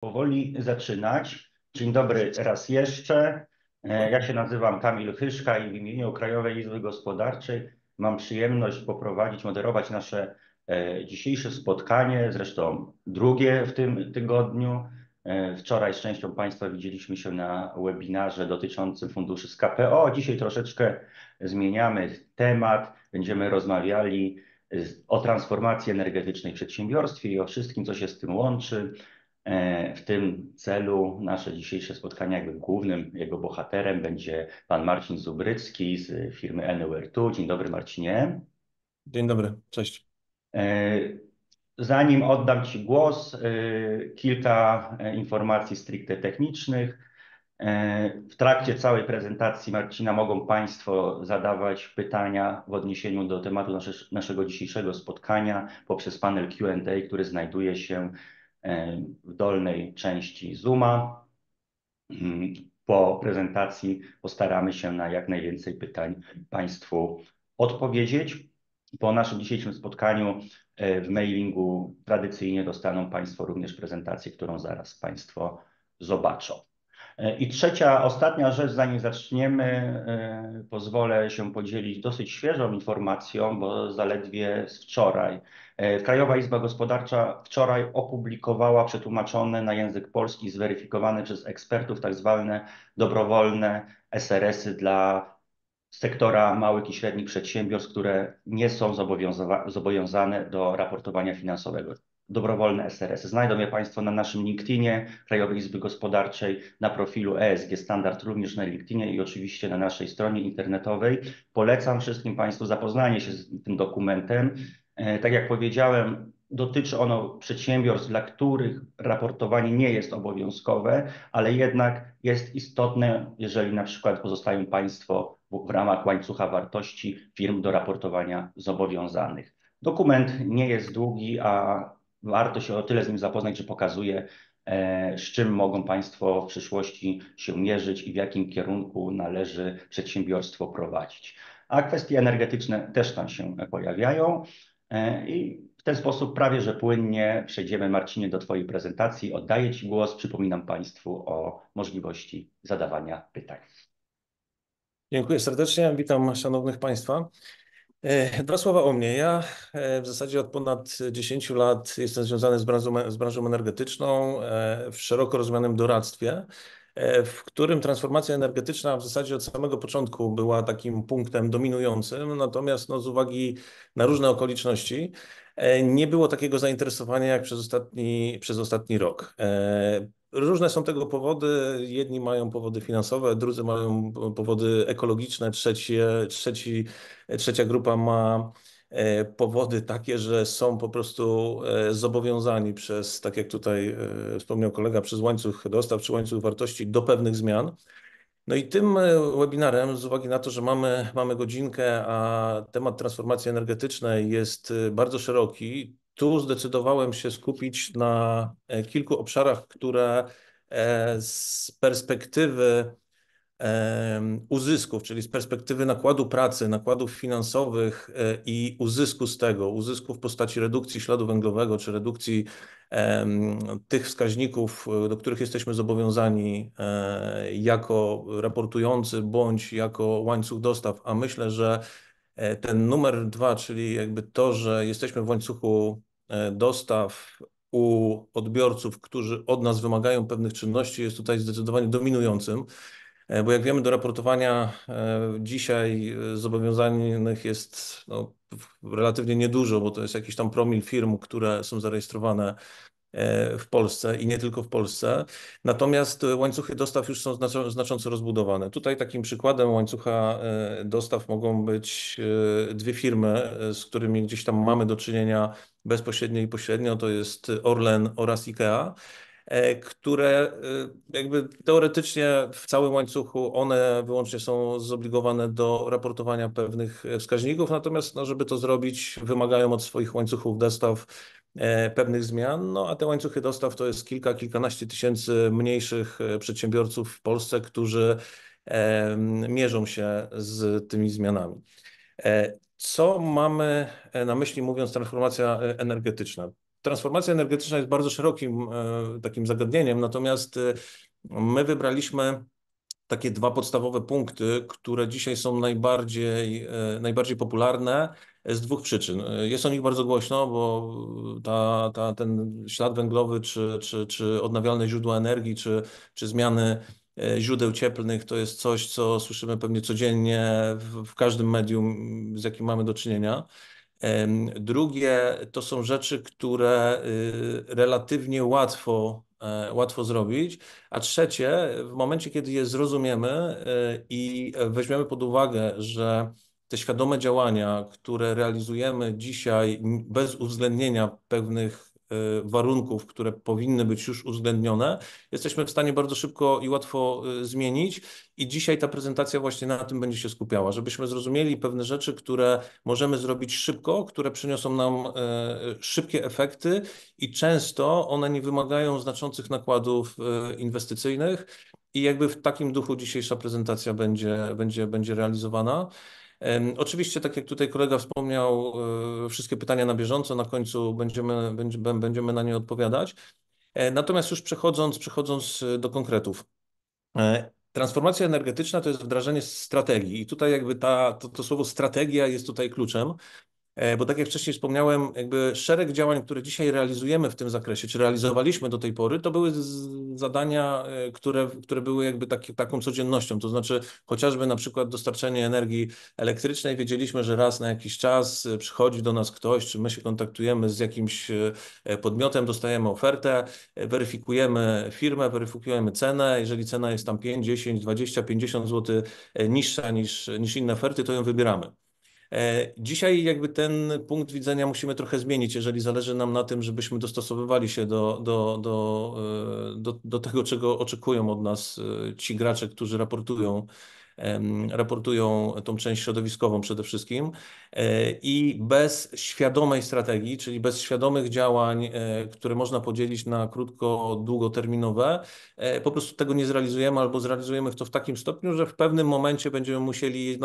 powoli zaczynać. Dzień dobry raz jeszcze. E, ja się nazywam Kamil Hyszka i w imieniu Krajowej Izby Gospodarczej mam przyjemność poprowadzić, moderować nasze e, dzisiejsze spotkanie, zresztą drugie w tym tygodniu. E, wczoraj z częścią Państwa widzieliśmy się na webinarze dotyczącym funduszy z KPO. Dzisiaj troszeczkę zmieniamy temat. Będziemy rozmawiali o transformacji energetycznej w przedsiębiorstwie i o wszystkim, co się z tym łączy, E, w tym celu nasze dzisiejsze spotkanie, jakby głównym jego bohaterem będzie pan Marcin Zubrycki z firmy Anywhere 2. Dzień dobry Marcinie. Dzień dobry, cześć. E, zanim oddam Ci głos, e, kilka informacji stricte technicznych. W trakcie całej prezentacji Marcina mogą Państwo zadawać pytania w odniesieniu do tematu nasze, naszego dzisiejszego spotkania poprzez panel QA, który znajduje się E, w dolnej części Zooma. Mm, po prezentacji postaramy się na jak najwięcej pytań Państwu odpowiedzieć. Po naszym dzisiejszym spotkaniu e, w mailingu tradycyjnie dostaną Państwo również prezentację, którą zaraz Państwo zobaczą. E, I trzecia, ostatnia rzecz, zanim zaczniemy, e, pozwolę się podzielić dosyć świeżą informacją, bo zaledwie z wczoraj. E, Krajowa Izba Gospodarcza wczoraj opublikowała przetłumaczone na język polski, zweryfikowane przez ekspertów tak zwane dobrowolne SRS-y dla sektora małych i średnich przedsiębiorstw, które nie są zobowiąza zobowiązane do raportowania finansowego dobrowolne SRS. Znajdą je Państwo na naszym LinkedInie Krajowej Izby Gospodarczej, na profilu ESG Standard również na LinkedInie i oczywiście na naszej stronie internetowej. Polecam wszystkim Państwu zapoznanie się z tym dokumentem. E, tak jak powiedziałem, dotyczy ono przedsiębiorstw, dla których raportowanie nie jest obowiązkowe, ale jednak jest istotne, jeżeli na przykład pozostają Państwo w ramach łańcucha wartości firm do raportowania zobowiązanych. Dokument nie jest długi, a warto się o tyle z nim zapoznać, że pokazuje, e, z czym mogą Państwo w przyszłości się mierzyć i w jakim kierunku należy przedsiębiorstwo prowadzić. A kwestie energetyczne też tam się pojawiają e, i w ten sposób prawie że płynnie przejdziemy, Marcinie, do Twojej prezentacji. Oddaję Ci głos. Przypominam Państwu o możliwości zadawania pytań. Dziękuję serdecznie. Witam szanownych Państwa. E, dwa słowa o mnie. Ja e, w zasadzie od ponad 10 lat jestem związany z branżą, z branżą energetyczną e, w szeroko rozumianym doradztwie, w którym transformacja energetyczna w zasadzie od samego początku była takim punktem dominującym, natomiast no, z uwagi na różne okoliczności nie było takiego zainteresowania jak przez ostatni, przez ostatni rok. Różne są tego powody. Jedni mają powody finansowe, drudzy mają powody ekologiczne, trzecie, trzeci, trzecia grupa ma e, powody takie, że są po prostu e, zobowiązani przez, tak jak tutaj e, wspomniał kolega, przez łańcuch dostaw czy łańcuch wartości do pewnych zmian. No i tym webinarem, z uwagi na to, że mamy, mamy godzinkę, a temat transformacji energetycznej jest bardzo szeroki, tu zdecydowałem się skupić na e, kilku obszarach, które e, z perspektywy e, uzysków, czyli z perspektywy nakładu pracy, nakładów finansowych i uzysku z tego, uzysku w postaci redukcji śladu węglowego czy redukcji tych wskaźników, do których jesteśmy zobowiązani jako raportujący bądź jako łańcuch dostaw, a myślę, że E, ten numer dwa, czyli jakby to, że jesteśmy w łańcuchu e, dostaw u odbiorców, którzy od nas wymagają pewnych czynności, jest tutaj zdecydowanie dominującym, e, bo jak wiemy, do raportowania dzisiaj zobowiązanych jest no, relatywnie niedużo, bo to jest jakiś tam promil firm, które są zarejestrowane E, w Polsce i nie tylko w Polsce. Natomiast łańcuchy dostaw już są znacząco rozbudowane. Tutaj takim przykładem łańcucha e, dostaw mogą być e, dwie firmy, z którymi gdzieś tam mamy do czynienia bezpośrednio i pośrednio, to jest Orlen oraz IKEA które jakby teoretycznie w całym łańcuchu one wyłącznie są zobligowane do raportowania pewnych wskaźników, natomiast no, żeby to zrobić wymagają od swoich łańcuchów dostaw E, pewnych zmian, no a te łańcuchy dostaw to jest kilka, kilkanaście tysięcy mniejszych e, przedsiębiorców w Polsce, którzy e, mierzą się z tymi zmianami. Co mamy na myśli mówiąc transformacja energetyczna? Transformacja energetyczna jest bardzo szerokim takim zagadnieniem, natomiast my wybraliśmy takie dwa podstawowe punkty, które dzisiaj są najbardziej, najbardziej popularne z dwóch przyczyn. Jest o nich bardzo głośno, bo ta, ta, ten ślad węglowy, czy, czy, czy odnawialne źródła energii, czy, czy zmiany e, źródeł cieplnych to jest coś, co słyszymy pewnie codziennie w, w każdym medium, z jakim mamy do czynienia. Drugie to są rzeczy, które y, relatywnie łatwo, e, łatwo zrobić. A trzecie, w momencie, kiedy je zrozumiemy e, i weźmiemy pod uwagę, że te świadome działania, które realizujemy dzisiaj bez uwzględnienia pewnych e, warunków, które powinny być już uwzględnione, jesteśmy w stanie bardzo szybko i łatwo e, zmienić. I dzisiaj ta prezentacja właśnie na tym będzie się skupiała, żebyśmy zrozumieli pewne rzeczy, które możemy zrobić szybko, które przyniosą nam e, szybkie efekty i często one nie wymagają znaczących nakładów inwestycyjnych. I jakby w takim duchu dzisiejsza prezentacja będzie, będzie, będzie realizowana. Oczywiście, tak jak tutaj kolega wspomniał, e, wszystkie pytania na bieżąco, na końcu będziemy, będziemy na nie odpowiadać. E, natomiast już przechodząc, przechodząc e, do konkretów. Transformacja energetyczna to jest wdrażanie strategii i tutaj jakby ta, to, to słowo strategia jest tutaj kluczem, E, bo tak jak wcześniej wspomniałem, jakby szereg działań, które dzisiaj realizujemy w tym zakresie, czy realizowaliśmy do tej pory, to były zadania, e, które, które były jakby taki, taką codziennością, to znaczy chociażby na przykład dostarczenie energii elektrycznej, wiedzieliśmy, że raz na jakiś czas e, przychodzi do nas ktoś, czy my się kontaktujemy z jakimś podmiotem, dostajemy ofertę, weryfikujemy firmę, weryfikujemy cenę, jeżeli cena jest tam 5, 10, 20, 50 zł niższa niż, niż inne oferty, to ją wybieramy. E, dzisiaj jakby ten punkt widzenia musimy trochę zmienić, jeżeli zależy nam na tym, żebyśmy dostosowywali się do, do, do, e, do, do tego, czego oczekują od nas e, ci gracze, którzy raportują raportują tą część środowiskową przede wszystkim e, i bez świadomej strategii, czyli bez świadomych działań, e, które można podzielić na krótko, długoterminowe, e, po prostu tego nie zrealizujemy albo zrealizujemy to w takim stopniu, że w pewnym momencie będziemy musieli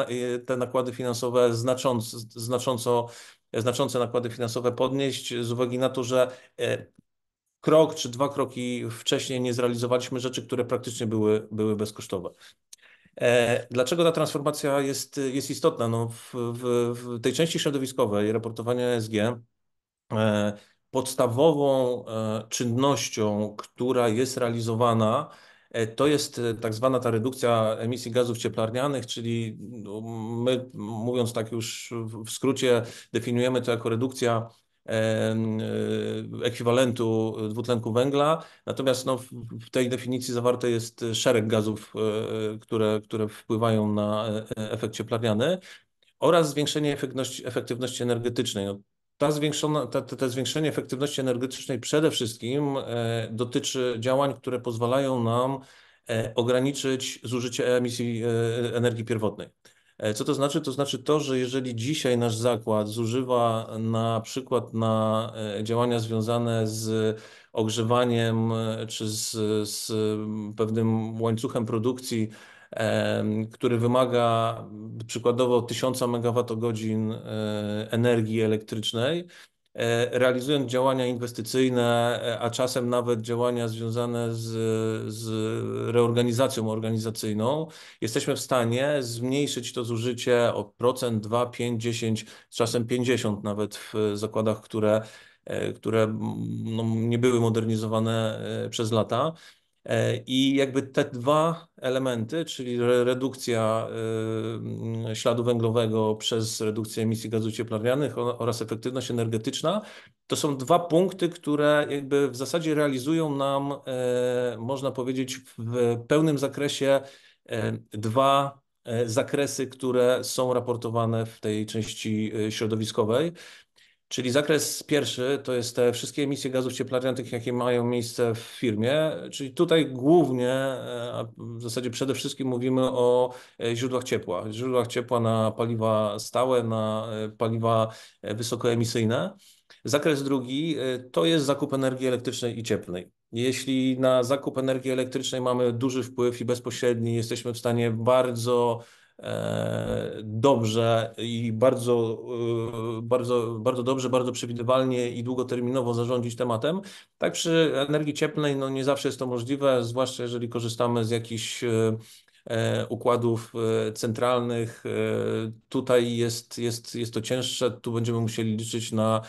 te nakłady finansowe znacząco, znacząco znaczące nakłady finansowe podnieść z uwagi na to, że krok czy dwa kroki wcześniej nie zrealizowaliśmy rzeczy, które praktycznie były, były bezkosztowe. E, dlaczego ta transformacja jest, jest istotna? No w, w, w tej części środowiskowej raportowania ESG e, podstawową e, czynnością, która jest realizowana, to jest tak zwana ta redukcja emisji gazów cieplarnianych, czyli no, my, mówiąc tak już w skrócie, definiujemy to jako redukcja E, ekwiwalentu dwutlenku węgla. Natomiast no, w tej definicji zawarte jest szereg gazów, e, e, które, które wpływają na efekt cieplarniany oraz zwiększenie efektywności energetycznej. No, ta zwiększona, ta, ta, ta, zwiększenie efektywności energetycznej przede wszystkim dotyczy działań, które pozwalają nam ograniczyć zużycie emisji energii pierwotnej. E, co to znaczy? To znaczy to, że jeżeli dzisiaj nasz zakład zużywa na przykład na e, działania związane z ogrzewaniem e, czy z, z pewnym łańcuchem produkcji, który wymaga przykładowo 1000 MWh energii elektrycznej, E, realizując działania inwestycyjne, e, a czasem nawet działania związane z, z reorganizacją organizacyjną, jesteśmy w stanie zmniejszyć to zużycie o procent, 2, 5, 10, czasem 50 nawet w zakładach, które, e, które no, nie były modernizowane przez lata. E, I jakby te dwa elementy, czyli redukcja y, mm, śladu węglowego przez redukcję emisji gazów cieplarnianych oraz efektywność energetyczna, to są dwa punkty, które jakby w zasadzie realizują nam, e, można powiedzieć, w pełnym zakresie e, dwa zakresy, które są raportowane w tej części środowiskowej. Czyli zakres pierwszy to jest te wszystkie emisje gazów cieplarnianych, jakie mają miejsce w firmie, czyli tutaj głównie, e, a w zasadzie przede wszystkim mówimy o e, źródłach ciepła, źródłach ciepła na paliwa stałe, na e, paliwa wysokoemisyjne. Zakres drugi to jest zakup energii elektrycznej i cieplnej. Jeśli na zakup energii elektrycznej mamy duży wpływ i bezpośredni, jesteśmy w stanie bardzo E, dobrze i bardzo, e, bardzo, bardzo dobrze, bardzo przewidywalnie i długoterminowo zarządzić tematem. Tak przy energii cieplnej no nie zawsze jest to możliwe, zwłaszcza jeżeli korzystamy z jakichś e, układów centralnych. Tutaj jest, jest, jest to cięższe, tu będziemy musieli liczyć na,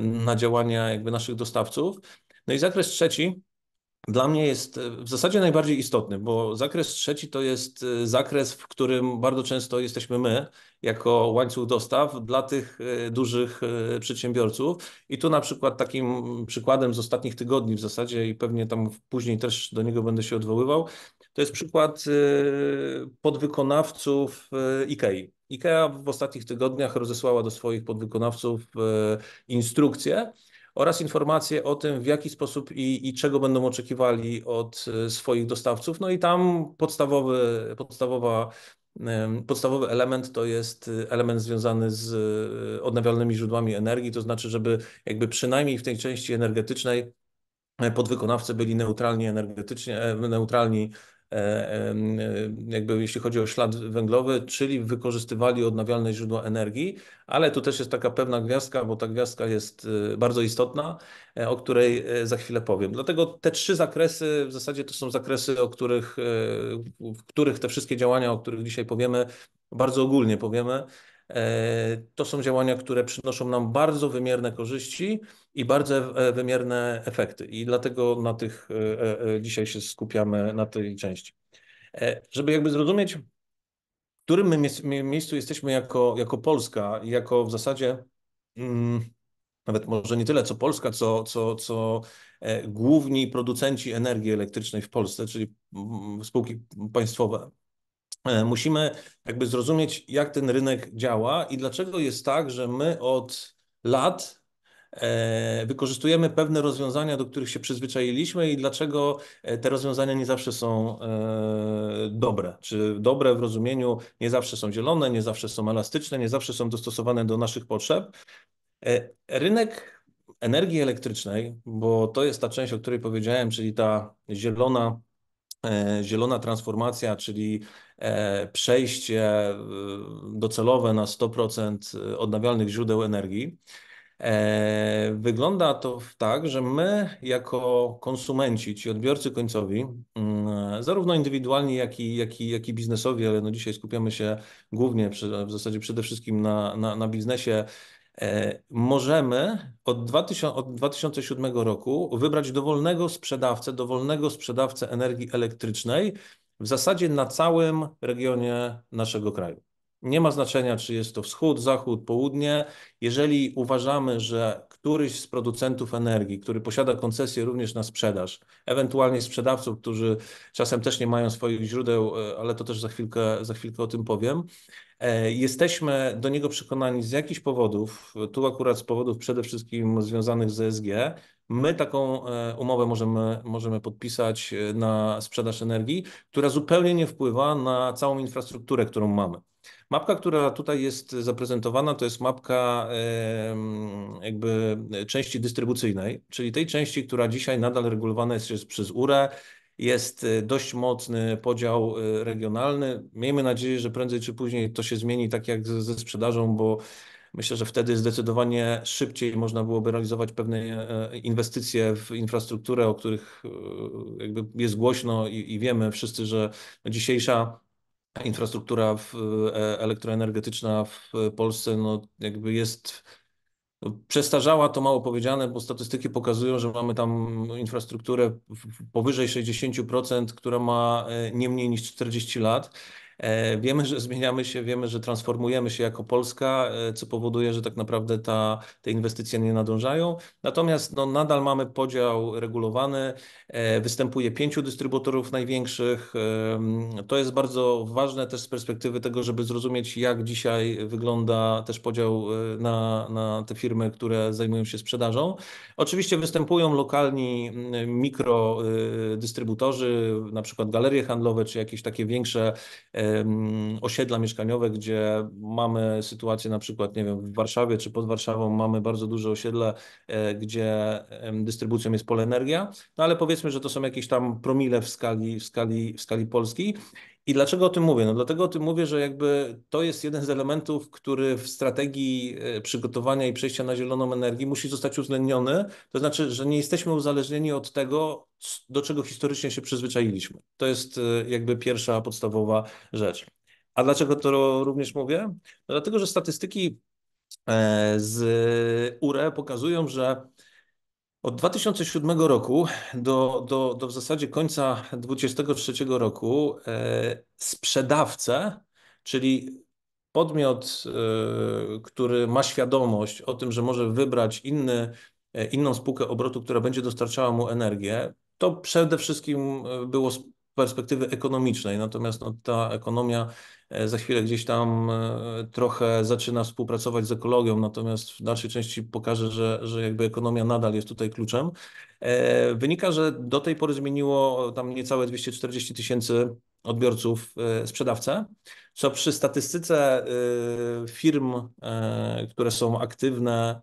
na działania jakby naszych dostawców. No i zakres trzeci, dla mnie jest e, w zasadzie najbardziej istotny, bo zakres trzeci to jest e, zakres, w którym bardzo często jesteśmy my, jako łańcuch dostaw dla tych e, dużych przedsiębiorców. I tu na przykład takim przykładem z ostatnich tygodni w zasadzie i pewnie tam później też do niego będę się odwoływał, to jest przykład podwykonawców IKEA. IKEA w ostatnich tygodniach rozesłała do swoich podwykonawców instrukcje, oraz informacje o tym, w jaki sposób i, i czego będą oczekiwali od e, swoich dostawców. No i tam podstawowy, podstawowa Podstawowy element to jest e, element związany z e, odnawialnymi źródłami energii, to znaczy, żeby jakby przynajmniej w tej części energetycznej podwykonawcy byli neutralni energetycznie, neutralni E, e, jakby jeśli chodzi o ślad węglowy, czyli wykorzystywali odnawialne źródła energii, ale tu też jest taka pewna gwiazdka, bo ta gwiazdka jest e, bardzo istotna, o której za chwilę powiem. Dlatego te trzy zakresy w zasadzie to są zakresy, o których, w których te wszystkie działania, o których dzisiaj powiemy, bardzo ogólnie powiemy, to są działania, które przynoszą nam bardzo wymierne korzyści i bardzo e, e, wymierne efekty. I dlatego na tych e, dzisiaj się skupiamy na tej części. Żeby jakby zrozumieć, w którym my miejscu jesteśmy jako, jako Polska, jako w zasadzie mm, nawet może nie tyle co Polska, co, co, co główni producenci energii elektrycznej w Polsce, czyli mm, spółki państwowe, E, musimy jakby zrozumieć, jak ten rynek działa i dlaczego jest tak, że my od lat e, wykorzystujemy pewne rozwiązania, do których się przyzwyczailiśmy i dlaczego e, te rozwiązania nie zawsze są dobre. Czy dobre w rozumieniu nie zawsze są zielone, nie zawsze są elastyczne, nie zawsze są dostosowane do naszych potrzeb. Rynek energii elektrycznej, bo to jest ta część, o której powiedziałem, czyli ta zielona zielona transformacja, czyli E, przejście e, docelowe na 100% e, odnawialnych źródeł energii. Wygląda to tak, że my, jako konsumenci, ci odbiorcy końcowi, mm, zarówno indywidualni, jak i, jak i, jak i biznesowi, ale no dzisiaj skupiamy się głównie, przy, w zasadzie przede wszystkim na, na, na biznesie, możemy od, 2000, od 2007 roku wybrać dowolnego sprzedawcę, dowolnego sprzedawcę energii elektrycznej, w zasadzie na całym regionie naszego kraju. Nie ma znaczenia, czy jest to wschód, zachód, południe. Jeżeli uważamy, że któryś z producentów energii, który posiada koncesję również na sprzedaż, ewentualnie sprzedawców, którzy czasem też nie mają swoich źródeł, e, ale to też za chwilkę, za chwilkę o tym powiem, e, jesteśmy do niego przekonani z jakichś powodów, tu akurat z powodów przede wszystkim związanych z ESG, My taką e, umowę możemy, możemy podpisać e, na sprzedaż energii, która zupełnie nie wpływa na całą infrastrukturę, którą mamy. Mapka, która tutaj jest zaprezentowana, to jest mapka jakby e, części dystrybucyjnej, czyli tej części, która dzisiaj nadal regulowana jest przez URE. Jest dość mocny podział regionalny. Miejmy nadzieję, że prędzej czy później to się zmieni, tak jak ze sprzedażą, bo Myślę, że wtedy zdecydowanie szybciej można byłoby realizować pewne e, inwestycje w infrastrukturę, o których e, jakby jest głośno i, i wiemy wszyscy, że dzisiejsza infrastruktura e, elektroenergetyczna w Polsce no, jakby jest no, Przestarzała to mało powiedziane, bo statystyki pokazują, że mamy tam infrastrukturę powyżej 60%, która ma nie mniej niż 40 lat. E, wiemy, że zmieniamy się, wiemy, że transformujemy się jako Polska, e, co powoduje, że tak naprawdę ta, te inwestycje nie nadążają. Natomiast no, nadal mamy podział regulowany, e, występuje pięciu dystrybutorów największych. Mm, to jest bardzo ważne też z perspektywy tego, żeby zrozumieć, jak dzisiaj wygląda też podział na, na te firmy, które zajmują się sprzedażą. Oczywiście występują lokalni mm, mikrodystrybutorzy, na przykład galerie handlowe czy jakieś takie większe osiedla mieszkaniowe, gdzie mamy sytuację na przykład, nie wiem, w Warszawie czy pod Warszawą mamy bardzo duże osiedle, gdzie dystrybucją jest Polenergia, no ale powiedzmy, że to są jakieś tam promile w skali, w skali, w skali Polski i dlaczego o tym mówię? No dlatego o tym mówię, że jakby to jest jeden z elementów, który w strategii e, przygotowania i przejścia na zieloną energię musi zostać uwzględniony. To znaczy, że nie jesteśmy uzależnieni od tego, do czego historycznie się przyzwyczailiśmy. To jest e, jakby pierwsza podstawowa rzecz. A dlaczego to również mówię? No dlatego, że statystyki e, z URE pokazują, że od 2007 roku do, do, do w zasadzie końca 2023 roku e, czyli podmiot, e, który ma świadomość o tym, że może wybrać inny, e, inną spółkę obrotu, która będzie dostarczała mu energię, to przede wszystkim e, było perspektywy ekonomicznej. Natomiast no, ta ekonomia e, za chwilę gdzieś tam e, trochę zaczyna współpracować z ekologią, natomiast w dalszej części pokaże, że, że jakby ekonomia nadal jest tutaj kluczem. E, wynika, że do tej pory zmieniło tam niecałe 240 tysięcy odbiorców sprzedawcę, co przy statystyce firm, które są aktywne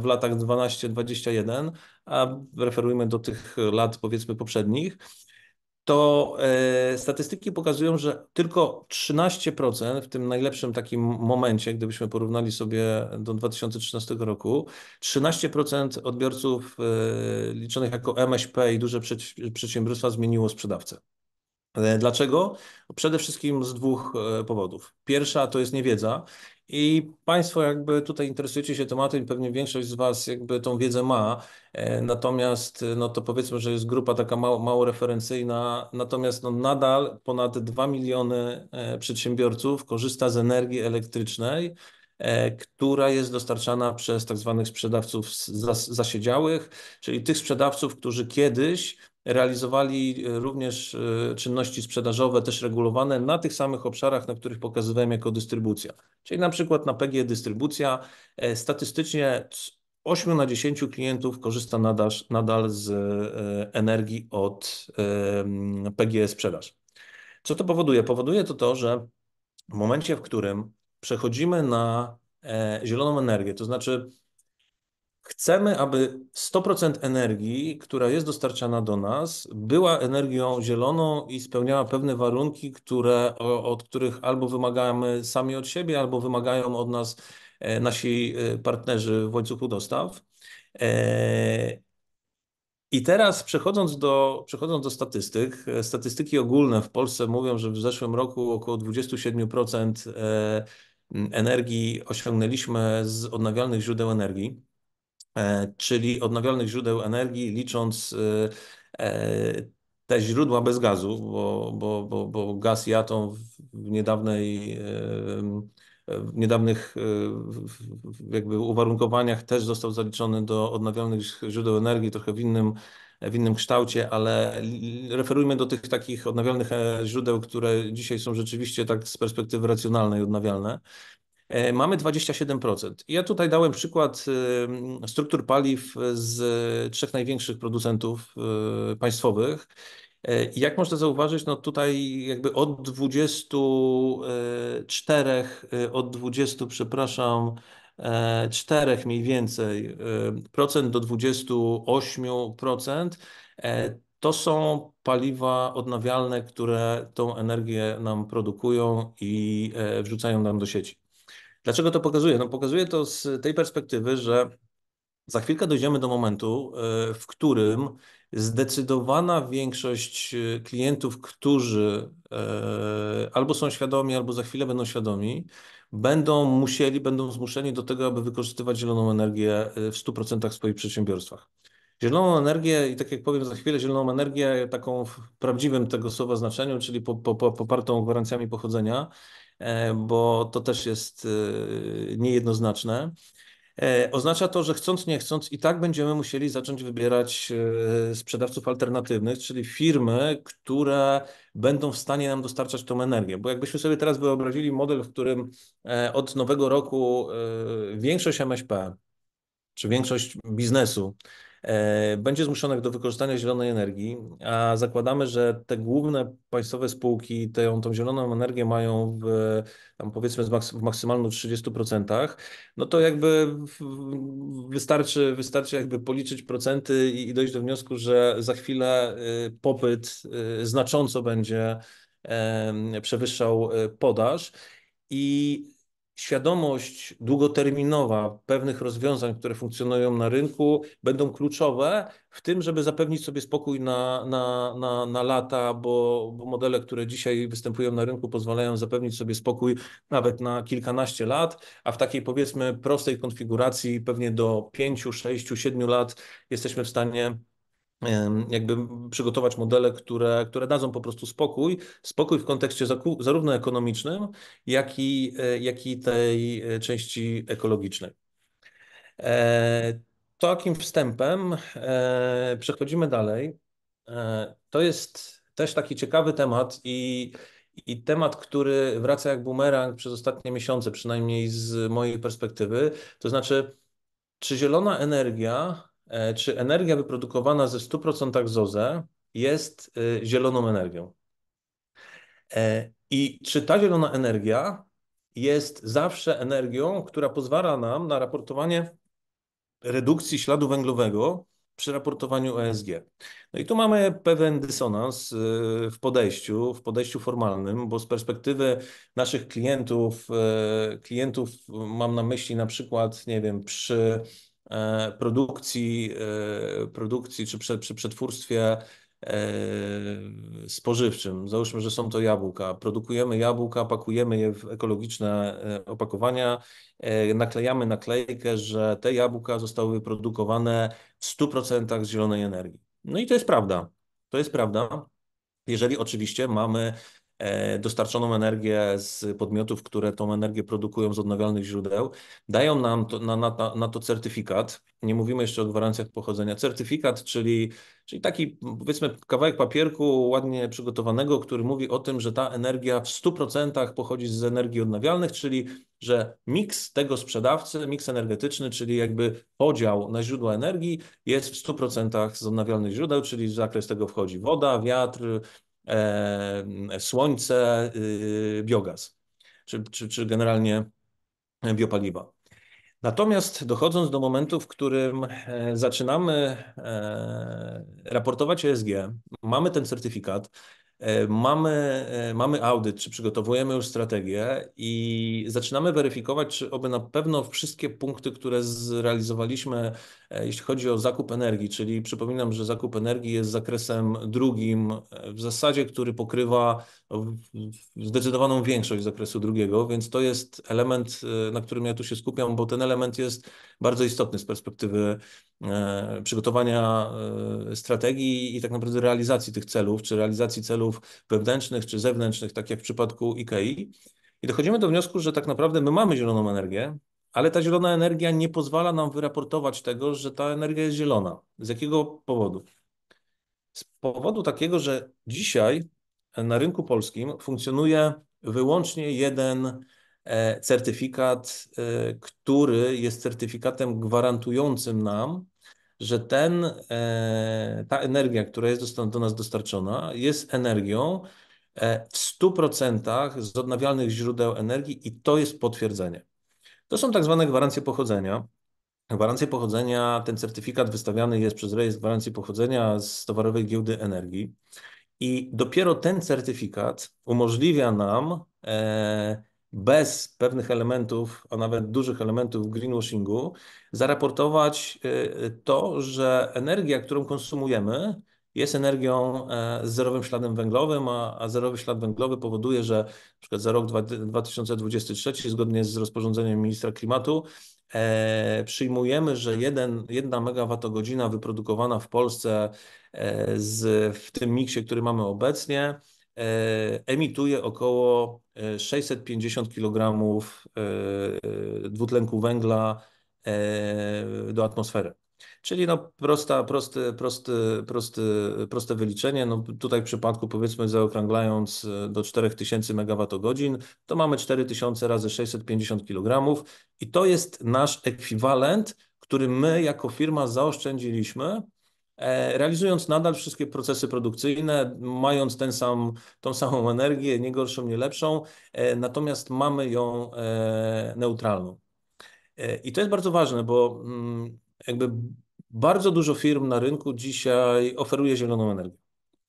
w latach 12-21, a referujemy do tych lat powiedzmy poprzednich, to e, statystyki pokazują, że tylko 13% w tym najlepszym takim momencie, gdybyśmy porównali sobie do 2013 roku, 13% odbiorców e, liczonych jako MŚP i duże przedsiębiorstwa zmieniło sprzedawcę. E, dlaczego? Przede wszystkim z dwóch powodów. Pierwsza to jest niewiedza i Państwo jakby tutaj interesujecie się tematem, pewnie większość z Was jakby tą wiedzę ma, e, natomiast no to powiedzmy, że jest grupa taka mało, mało referencyjna, natomiast no nadal ponad 2 miliony e, przedsiębiorców korzysta z energii elektrycznej, e, która jest dostarczana przez tak zwanych sprzedawców zasiedziałych, czyli tych sprzedawców, którzy kiedyś realizowali e, również e, czynności sprzedażowe, też regulowane na tych samych obszarach, na których pokazywałem jako dystrybucja. Czyli na przykład na PG dystrybucja e, statystycznie 8 na 10 klientów korzysta nadal, nadal z energii od PGE sprzedaż. Co to powoduje? Powoduje to to, że w momencie, w którym przechodzimy na zieloną energię, to znaczy Chcemy, aby 100% energii, która jest dostarczana do nas, była energią zieloną i spełniała pewne warunki, które, od których albo wymagamy sami od siebie, albo wymagają od nas e, nasi e, partnerzy w łańcuchu dostaw. E, I teraz przechodząc do, przechodząc do statystyk, statystyki ogólne w Polsce mówią, że w zeszłym roku około 27% energii osiągnęliśmy z odnawialnych źródeł energii. E, czyli odnawialnych źródeł energii, licząc e, e, te źródła bez gazu, bo, bo, bo, bo gaz i atom w niedawnej w niedawnych jakby uwarunkowaniach też został zaliczony do odnawialnych źródeł energii, trochę w innym, w innym kształcie, ale referujmy do tych takich odnawialnych źródeł, które dzisiaj są rzeczywiście tak z perspektywy racjonalnej odnawialne. E, mamy 27%. Ja tutaj dałem przykład y, struktur paliw z y, trzech największych producentów y, państwowych. E, jak można zauważyć, no tutaj jakby od 24, e, od 20, przepraszam, 4 mniej więcej procent do 28% to są paliwa odnawialne, które tą energię nam produkują i wrzucają nam do sieci. Dlaczego to pokazuje? No pokazuje to z tej perspektywy, że za chwilkę dojdziemy do momentu, e, w którym zdecydowana większość e, klientów, którzy e, albo są świadomi, albo za chwilę będą świadomi, będą musieli, będą zmuszeni do tego, aby wykorzystywać zieloną energię w 100% w swoich przedsiębiorstwach. Zieloną energię, i tak jak powiem za chwilę, zieloną energię taką w prawdziwym tego słowa znaczeniu, czyli po, po, popartą gwarancjami pochodzenia, E, bo to też jest e, niejednoznaczne. E, oznacza to, że chcąc, nie chcąc, i tak będziemy musieli zacząć wybierać sprzedawców alternatywnych, czyli firmy, które będą w stanie nam dostarczać tą energię. Bo jakbyśmy sobie teraz wyobrazili model, w którym od nowego roku większość MŚP czy większość biznesu E, będzie zmuszonych do wykorzystania zielonej energii, a zakładamy, że te główne państwowe spółki tę, tą zieloną energię mają w, powiedzmy w, w maksymalnym 30%, no to jakby wystarczy, wystarczy jakby policzyć procenty i, i dojść do wniosku, że za chwilę e, popyt e, znacząco będzie przewyższał podaż. I świadomość długoterminowa pewnych rozwiązań, które funkcjonują na rynku, będą kluczowe w tym, żeby zapewnić sobie spokój na, na, na, na lata, bo, bo modele, które dzisiaj występują na rynku, pozwalają zapewnić sobie spokój nawet na kilkanaście lat, a w takiej powiedzmy prostej konfiguracji pewnie do pięciu, sześciu, siedmiu lat jesteśmy w stanie jakby przygotować modele, które, które dadzą po prostu spokój, spokój w kontekście zarówno ekonomicznym, jak i, e, jak i tej e, części ekologicznej. E, takim wstępem przechodzimy dalej. To jest też taki ciekawy temat i, i temat, który wraca jak bumerang przez ostatnie miesiące, przynajmniej z mojej perspektywy. To znaczy, czy zielona energia E, czy energia wyprodukowana ze 100% ZOZE jest e, zieloną energią. E, I czy ta zielona energia jest zawsze energią, która pozwala nam na raportowanie redukcji śladu węglowego przy raportowaniu ESG. No i tu mamy pewien dysonans w podejściu, w podejściu formalnym, bo z perspektywy naszych klientów, klientów mam na myśli na przykład, nie wiem, przy E, produkcji, e, produkcji czy przy przetwórstwie e, spożywczym. Załóżmy, że są to jabłka. Produkujemy jabłka, pakujemy je w ekologiczne opakowania, naklejamy naklejkę, że te jabłka zostały wyprodukowane w 100% z zielonej energii. No i to jest prawda. To jest prawda. Jeżeli oczywiście mamy E, dostarczoną energię z podmiotów, które tą energię produkują z odnawialnych źródeł, dają nam to, na, na, na, to certyfikat. Nie mówimy jeszcze o gwarancjach pochodzenia. Certyfikat, czyli, czyli taki powiedzmy kawałek papierku ładnie przygotowanego, który mówi o tym, że ta energia w 100% pochodzi z energii odnawialnych, czyli że miks tego sprzedawcy, miks energetyczny, czyli jakby podział na źródła energii jest w 100% z odnawialnych źródeł, czyli w zakres tego wchodzi woda, wiatr, słońce, y, biogaz, czy, czy, czy generalnie biopaliwa. Natomiast dochodząc do momentu, w którym e, zaczynamy e, raportować ESG, mamy ten certyfikat, e, mamy, mamy audyt, czy przygotowujemy już strategię i zaczynamy weryfikować, czy oby na pewno wszystkie punkty, które zrealizowaliśmy E, jeśli chodzi o zakup energii, czyli przypominam, że zakup energii jest zakresem drugim e, w zasadzie, który pokrywa zdecydowaną większość zakresu drugiego, więc to jest element, e, na którym ja tu się skupiam, bo ten element jest bardzo istotny z perspektywy przygotowania strategii i tak naprawdę realizacji tych celów, czy realizacji celów wewnętrznych czy zewnętrznych, tak jak w przypadku IKEA. I dochodzimy do wniosku, że tak naprawdę my mamy zieloną energię, ale ta zielona energia nie pozwala nam wyraportować tego, że ta energia jest zielona. Z jakiego powodu? Z powodu takiego, że dzisiaj na rynku polskim funkcjonuje wyłącznie jeden e, certyfikat, e, który jest certyfikatem gwarantującym nam, że ten, e, ta energia, która jest do nas dostarczona, jest energią w 100% z odnawialnych źródeł energii i to jest potwierdzenie. To są tak zwane gwarancje pochodzenia. Gwarancje pochodzenia, ten certyfikat wystawiany jest przez rejestr gwarancji pochodzenia z Towarowej Giełdy Energii. I dopiero ten certyfikat umożliwia nam e, bez pewnych elementów, a nawet dużych elementów greenwashingu, zaraportować e, to, że energia, którą konsumujemy, jest energią z e, zerowym śladem węglowym, a, a zerowy ślad węglowy powoduje, że na przykład za rok 2023, zgodnie z rozporządzeniem ministra klimatu, E, przyjmujemy, że 1 megawattogodzina wyprodukowana w Polsce e, z, w tym miksie, który mamy obecnie, e, emituje około 650 e, kg e, dwutlenku węgla do atmosfery. Czyli no prosta, proste, proste, proste, proste wyliczenie. No tutaj w przypadku powiedzmy zaokrąglając e, do 4000 MWh, to mamy 4000 razy 650 kg i to jest nasz ekwiwalent, który my jako firma zaoszczędziliśmy e, realizując nadal wszystkie procesy produkcyjne, mając ten sam, tą samą energię, nie gorszą, nie lepszą, e, natomiast mamy ją neutralną. I to jest bardzo ważne, bo mm, jakby bardzo dużo firm na rynku dzisiaj oferuje zieloną energię.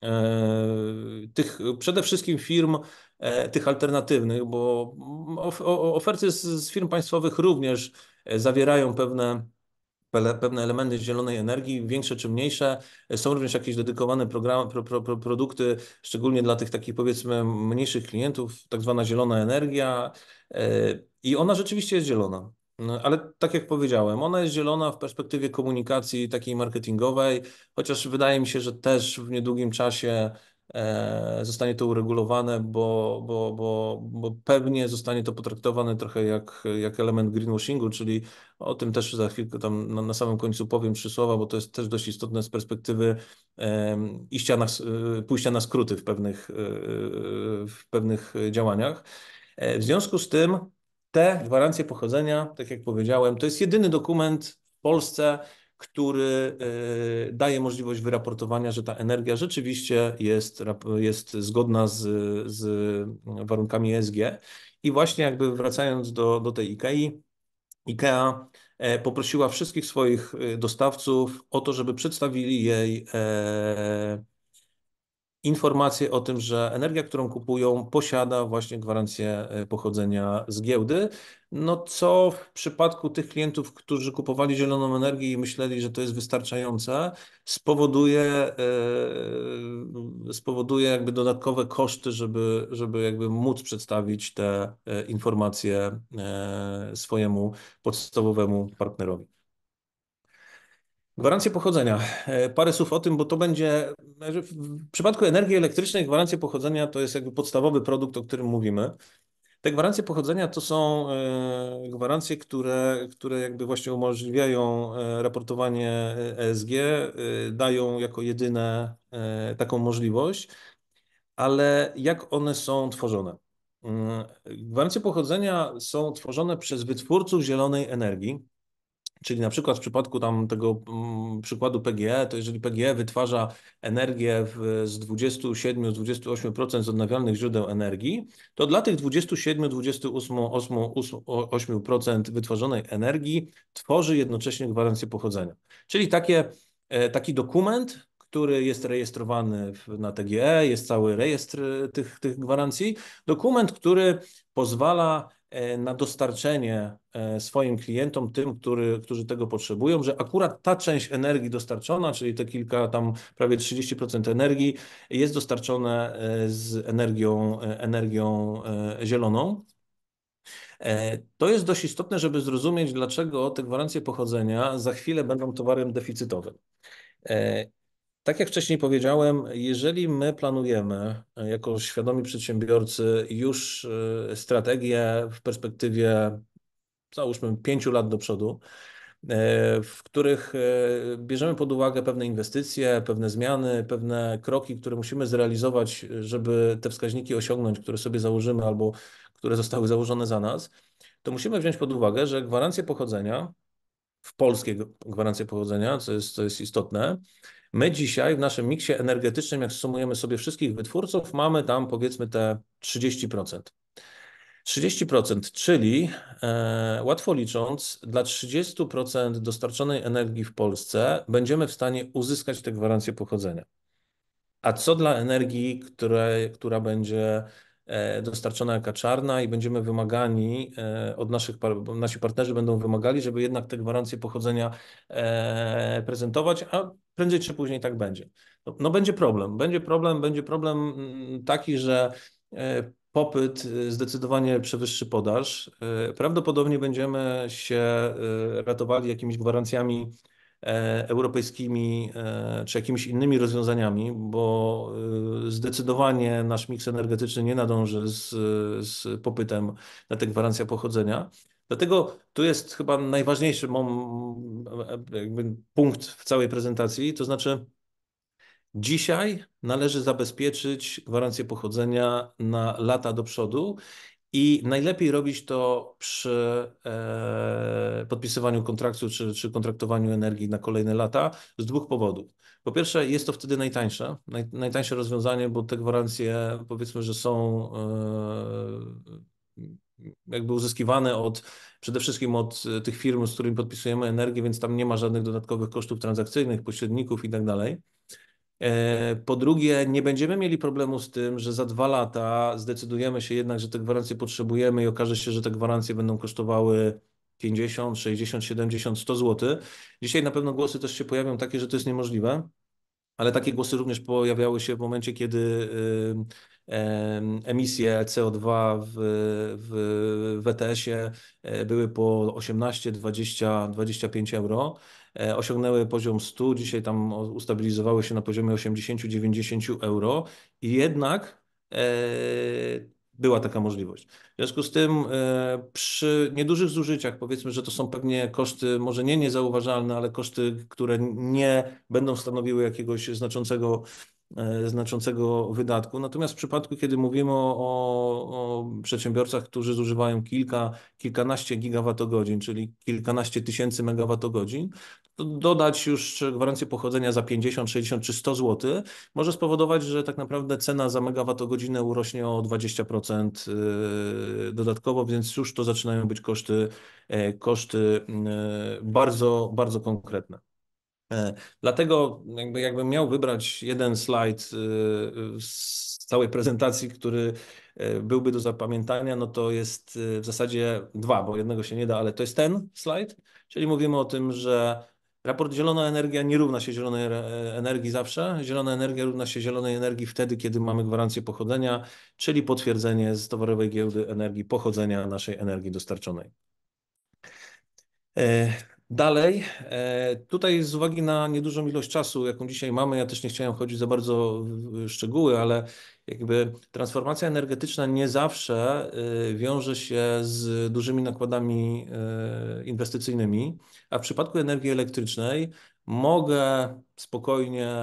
E, tych przede wszystkim firm e, tych alternatywnych, bo oferty z firm państwowych również zawierają pewne pewne elementy zielonej energii, większe czy mniejsze. Są również jakieś dedykowane programy, pro, pro, produkty, szczególnie dla tych takich powiedzmy mniejszych klientów, tak zwana zielona energia. E, I ona rzeczywiście jest zielona. No, ale tak jak powiedziałem, ona jest zielona w perspektywie komunikacji takiej marketingowej, chociaż wydaje mi się, że też w niedługim czasie e, zostanie to uregulowane, bo, bo, bo, bo pewnie zostanie to potraktowane trochę jak, jak element greenwashingu, czyli o tym też za chwilkę tam na, na samym końcu powiem trzy słowa, bo to jest też dość istotne z perspektywy um, iścia na, e, pójścia na skróty w pewnych, e, w pewnych działaniach. W związku z tym te gwarancje pochodzenia, tak jak powiedziałem, to jest jedyny dokument w Polsce, który e, daje możliwość wyraportowania, że ta energia rzeczywiście jest, jest zgodna z, z warunkami ESG. I właśnie jakby wracając do, do tej IKEA, IKEA poprosiła wszystkich swoich e, dostawców o to, żeby przedstawili jej e, informacje o tym, że energia, którą kupują, posiada właśnie gwarancję e, pochodzenia z giełdy. No co w przypadku tych klientów, którzy kupowali zieloną energię i myśleli, że to jest wystarczające, spowoduje, e, spowoduje jakby dodatkowe koszty, żeby, żeby jakby móc przedstawić te e, informacje swojemu podstawowemu partnerowi. Gwarancje pochodzenia. E, parę słów o tym, bo to będzie. Znaczy, w przypadku energii elektrycznej, gwarancje pochodzenia to jest jakby podstawowy produkt, o którym mówimy. Te gwarancje pochodzenia to są e, gwarancje, które, które jakby właśnie umożliwiają e, raportowanie ESG, dają jako jedyne taką możliwość, ale jak one są tworzone? Mm, gwarancje pochodzenia są tworzone przez wytwórców zielonej energii, Czyli na przykład w przypadku tam tego mm, przykładu PGE, to jeżeli PGE wytwarza energię w, z 27-28% z odnawialnych źródeł energii, to dla tych 27-28% wytworzonej energii tworzy jednocześnie gwarancję pochodzenia. Czyli takie, e, taki dokument, który jest rejestrowany na TGE, jest cały rejestr e, tych, tych gwarancji, dokument, który pozwala E, na dostarczenie e, swoim klientom, tym, który, którzy tego potrzebują, że akurat ta część energii dostarczona, czyli te kilka tam prawie 30% energii jest dostarczone e, z energią, energią zieloną. To jest dość istotne, żeby zrozumieć, dlaczego te gwarancje pochodzenia za chwilę będą towarem deficytowym. Tak jak wcześniej powiedziałem, jeżeli my planujemy e, jako świadomi przedsiębiorcy już e, strategię w perspektywie załóżmy pięciu lat do przodu, e, w których bierzemy pod uwagę pewne inwestycje, pewne zmiany, pewne kroki, które musimy zrealizować, żeby te wskaźniki osiągnąć, które sobie założymy albo które zostały założone za nas, to musimy wziąć pod uwagę, że gwarancje pochodzenia, w polskie gwarancje pochodzenia, co jest, co jest istotne, My dzisiaj w naszym miksie energetycznym, jak sumujemy sobie wszystkich wytwórców, mamy tam powiedzmy te 30%. 30%, czyli e, łatwo licząc, dla 30% dostarczonej energii w Polsce będziemy w stanie uzyskać te gwarancje pochodzenia. A co dla energii, które, która będzie e, dostarczona jaka czarna i będziemy wymagani e, od naszych, nasi partnerzy będą wymagali, żeby jednak te gwarancje pochodzenia e, prezentować, a Prędzej czy później tak będzie. No, no będzie problem. Będzie problem, będzie problem mm, taki, że e, popyt e, zdecydowanie przewyższy podaż. E, prawdopodobnie będziemy się ratowali jakimiś gwarancjami europejskimi czy jakimiś innymi rozwiązaniami, bo zdecydowanie nasz miks energetyczny nie nadąży z, z popytem na te gwarancja pochodzenia. Dlatego tu jest chyba najważniejszy punkt w całej prezentacji, to znaczy dzisiaj należy zabezpieczyć gwarancję pochodzenia na lata do przodu i najlepiej robić to przy e, podpisywaniu kontraktu czy, czy kontraktowaniu energii na kolejne lata z dwóch powodów. Po pierwsze, jest to wtedy najtańsze, naj, najtańsze rozwiązanie, bo te gwarancje powiedzmy, że są e, jakby uzyskiwane od, przede wszystkim od e, tych firm, z którymi podpisujemy energię, więc tam nie ma żadnych dodatkowych kosztów transakcyjnych, pośredników i tak dalej. E, po drugie, nie będziemy mieli problemu z tym, że za dwa lata zdecydujemy się jednak, że te gwarancje potrzebujemy i okaże się, że te gwarancje będą kosztowały 50, 60, 70, 100 zł. Dzisiaj na pewno głosy też się pojawią takie, że to jest niemożliwe, ale takie głosy również pojawiały się w momencie, kiedy emisje CO2 w, w WTS-ie e, były po 18, 20, 25 euro. E, osiągnęły poziom 100, dzisiaj tam ustabilizowały się na poziomie 80-90 euro i jednak e, była taka możliwość. W związku z tym przy niedużych zużyciach, powiedzmy, że to są pewnie koszty, może nie niezauważalne, ale koszty, które nie będą stanowiły jakiegoś znaczącego E, znaczącego wydatku. Natomiast w przypadku, kiedy mówimy o, o, przedsiębiorcach, którzy zużywają kilka, kilkanaście gigawatogodzin, czyli kilkanaście tysięcy megawatogodzin, to dodać już gwarancję pochodzenia za 50, 60 czy 100 zł może spowodować, że tak naprawdę cena za megawatogodzinę urośnie o 20% e, dodatkowo, więc już to zaczynają być koszty, e, koszty bardzo, bardzo konkretne. E, dlatego jakby, jakbym miał wybrać jeden slajd y, y, z całej prezentacji, który y, byłby do zapamiętania, no to jest w zasadzie dwa, bo jednego się nie da, ale to jest ten slajd, czyli mówimy o tym, że Raport zielona energia nie równa się zielonej e, energii zawsze. Zielona energia równa się zielonej energii wtedy, kiedy mamy gwarancję pochodzenia, czyli potwierdzenie z towarowej giełdy energii pochodzenia naszej energii dostarczonej. E, Dalej, e, tutaj z uwagi na niedużą ilość czasu, jaką dzisiaj mamy, ja też nie chciałem chodzić za bardzo w szczegóły, ale jakby transformacja energetyczna nie zawsze e, wiąże się z dużymi nakładami e, inwestycyjnymi, a w przypadku energii elektrycznej mogę spokojnie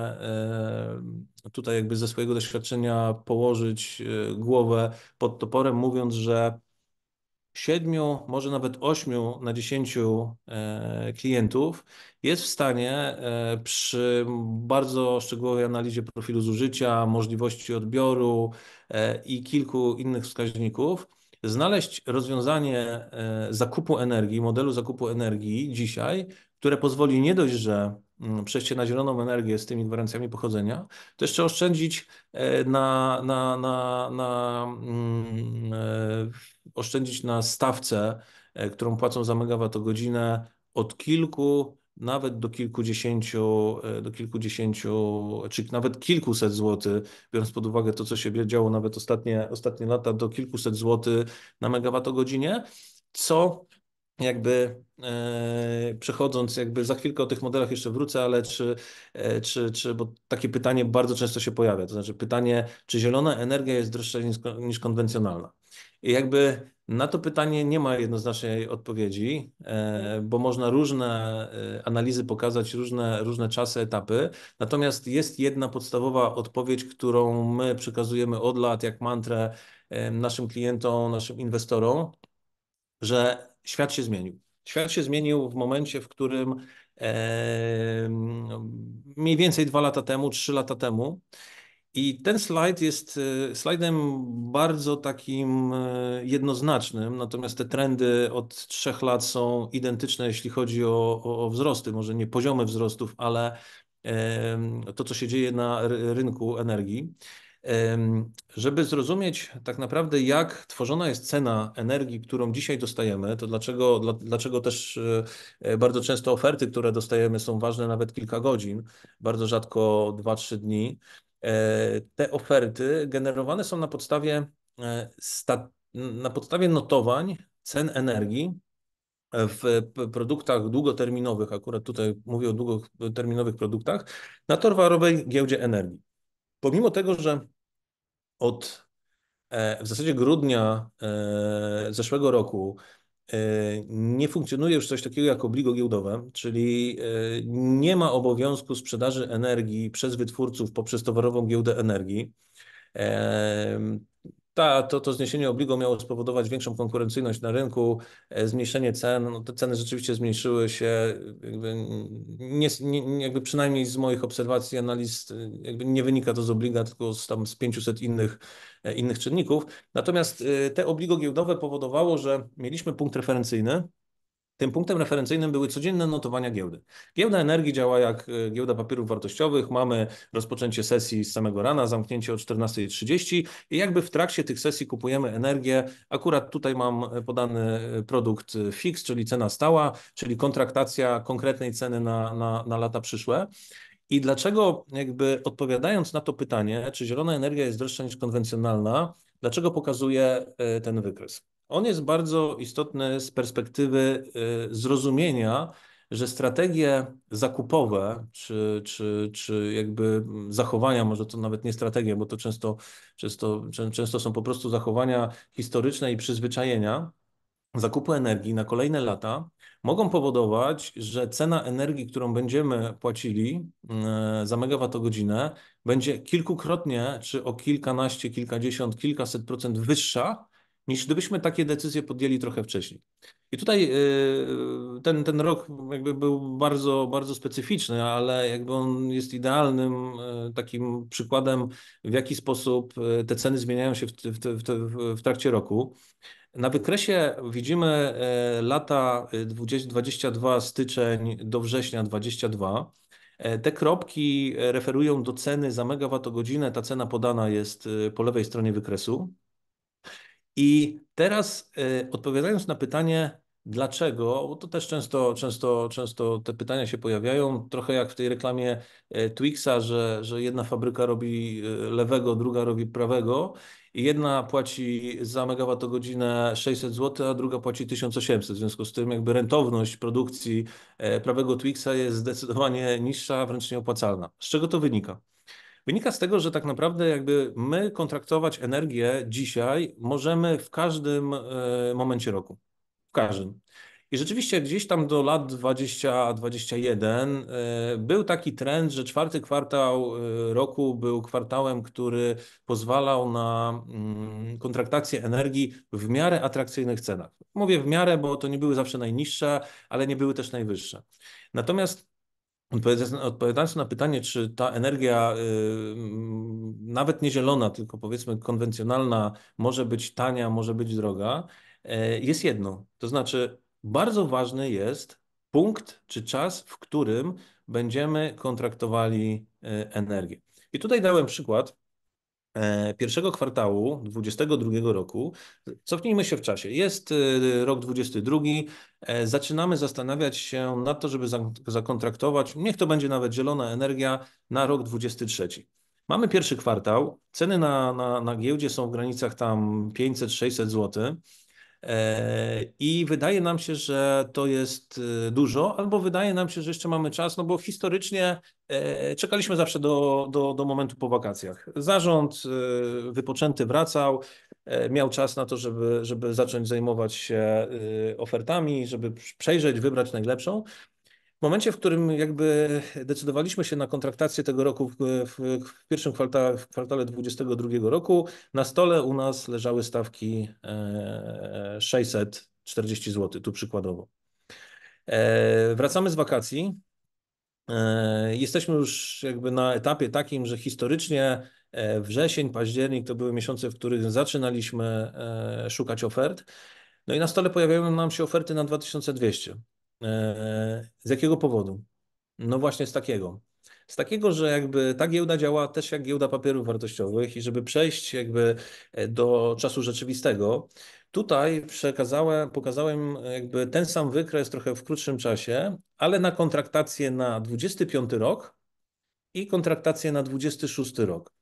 tutaj jakby ze swojego doświadczenia położyć głowę pod toporem, mówiąc, że siedmiu, może nawet ośmiu na dziesięciu e, klientów jest w stanie e, przy bardzo szczegółowej analizie profilu zużycia, możliwości odbioru e, i kilku innych wskaźników znaleźć rozwiązanie zakupu energii, modelu zakupu energii dzisiaj, które pozwoli nie dość, że Mm. przejście na zieloną energię z tymi gwarancjami pochodzenia, to jeszcze oszczędzić e, na, na, na, na, mm, e, oszczędzić na stawce, e, którą płacą za megawattogodzinę od kilku nawet do kilkudziesięciu, do kilkudziesięciu, czy nawet kilkuset złotych, biorąc pod uwagę to, co się działo nawet ostatnie, ostatnie lata, do kilkuset złotych na megawattogodzinie, co jakby e, przechodząc, jakby za chwilkę o tych modelach jeszcze wrócę, ale czy, e, czy, czy, bo takie pytanie bardzo często się pojawia, to znaczy pytanie, czy zielona energia jest droższa niż, niż konwencjonalna? I jakby na to pytanie nie ma jednoznacznej odpowiedzi, e, bo można różne e, analizy pokazać, różne, różne czasy, etapy. Natomiast jest jedna podstawowa odpowiedź, którą my przekazujemy od lat jak mantrę e, naszym klientom, naszym inwestorom, że świat się zmienił. Świat się zmienił w momencie, w którym e, mniej więcej dwa lata temu, trzy lata temu. I ten slajd jest e, slajdem bardzo takim e, jednoznacznym, natomiast te trendy od trzech lat są identyczne, jeśli chodzi o, o, wzrosty, może nie poziomy wzrostów, ale to, co się dzieje na rynku energii. Żeby zrozumieć tak naprawdę, jak tworzona jest cena energii, którą dzisiaj dostajemy, to dlaczego, dlaczego też e, e, bardzo często oferty, które dostajemy, są ważne nawet kilka godzin, bardzo rzadko 2-3 dni. E, te oferty generowane są na podstawie, na podstawie notowań cen energii w produktach długoterminowych, akurat tutaj mówię o długoterminowych produktach, na Torwarowej giełdzie energii pomimo tego, że od e, w zasadzie grudnia e, zeszłego roku e, nie funkcjonuje już coś takiego jak obligo giełdowe, czyli nie ma obowiązku sprzedaży energii przez wytwórców poprzez towarową giełdę energii. Ta, to, to zniesienie obligo miało spowodować większą konkurencyjność na rynku, e, zmniejszenie cen. No, te ceny rzeczywiście zmniejszyły się, jakby, nie, nie, jakby przynajmniej z moich obserwacji, analiz, e, jakby nie wynika to z obliga, tylko z, tam z 500 innych, e, innych czynników. Natomiast te obligo giełdowe powodowało, że mieliśmy punkt referencyjny, tym punktem referencyjnym były codzienne notowania giełdy. Giełda energii działa jak e, giełda papierów wartościowych. Mamy rozpoczęcie sesji z samego rana, zamknięcie o 14.30 i jakby w trakcie tych sesji kupujemy energię. Akurat tutaj mam e, podany e, produkt fix, czyli cena stała, czyli kontraktacja konkretnej ceny na, na, na lata przyszłe. I dlaczego, jakby odpowiadając na to pytanie, czy zielona energia jest droższa niż konwencjonalna, dlaczego pokazuję ten wykres? On jest bardzo istotny z perspektywy y, zrozumienia, że strategie zakupowe, czy, czy, czy jakby zachowania, może to nawet nie strategie, bo to często, często, często są po prostu zachowania historyczne i przyzwyczajenia, zakupu energii na kolejne lata mogą powodować, że cena energii, którą będziemy płacili y, za megawattogodzinę, będzie kilkukrotnie, czy o kilkanaście, kilkadziesiąt, kilkaset procent wyższa niż gdybyśmy takie decyzje podjęli trochę wcześniej. I tutaj e, ten, ten rok jakby był bardzo, bardzo specyficzny, ale jakby on jest idealnym e, takim przykładem, w jaki sposób e, te ceny zmieniają się w, w, w, w trakcie roku. Na wykresie widzimy lata 20, 22, styczeń do września 22. Te kropki referują do ceny za megawattogodzinę. Ta cena podana jest po lewej stronie wykresu. I teraz y, odpowiadając na pytanie, dlaczego, bo to też często, często, często te pytania się pojawiają, trochę jak w tej reklamie y, Twixa, że, że jedna fabryka robi y, lewego, druga robi prawego. i Jedna płaci za megawattogodzinę 600 zł, a druga płaci 1800. W związku z tym jakby rentowność produkcji y, prawego Twixa jest zdecydowanie niższa, wręcz nieopłacalna. Z czego to wynika? Wynika z tego, że tak naprawdę jakby my kontraktować energię dzisiaj możemy w każdym e, momencie roku. W każdym. I rzeczywiście gdzieś tam do lat 20-21 e, był taki trend, że czwarty kwartał e, roku był kwartałem, który pozwalał na mm, kontraktację energii w miarę atrakcyjnych cenach. Mówię w miarę, bo to nie były zawsze najniższe, ale nie były też najwyższe. Natomiast Odpowiadając na pytanie, czy ta energia, y, nawet nie zielona, tylko powiedzmy konwencjonalna, może być tania, może być droga, e, jest jedno. To znaczy, bardzo ważny jest punkt czy czas, w którym będziemy kontraktowali e, energię. I tutaj dałem przykład E, pierwszego kwartału 2022 roku, cofnijmy się w czasie, jest e, rok 2022. E, zaczynamy zastanawiać się na to, żeby zakontraktować, niech to będzie nawet zielona energia, na rok 2023. Mamy pierwszy kwartał, ceny na, na, na giełdzie są w granicach tam 500-600 złotych, i wydaje nam się, że to jest e, dużo, albo wydaje nam się, że jeszcze mamy czas, no bo historycznie e, czekaliśmy zawsze do, do, do momentu po wakacjach. Zarząd e, wypoczęty wracał, miał czas na to, żeby, żeby zacząć zajmować się ofertami, żeby przejrzeć, wybrać najlepszą. W momencie, w którym jakby decydowaliśmy się na kontraktację tego roku w, w, pierwszym kwartale, w kwartale 2022 roku, na stole u nas leżały stawki 640 e, zł, tu przykładowo. E, wracamy z wakacji. E, jesteśmy już jakby na etapie takim, że historycznie wrzesień, październik to były miesiące, w których zaczynaliśmy szukać ofert. No i na stole pojawiają nam się oferty na 2200. E, z jakiego powodu? No właśnie z takiego. Z takiego, że jakby ta giełda działa też jak giełda papierów wartościowych i żeby przejść jakby e, do czasu rzeczywistego, tutaj przekazałem, pokazałem jakby ten sam wykres trochę w krótszym czasie, ale na kontraktację na 25 rok i kontraktację na 26 rok.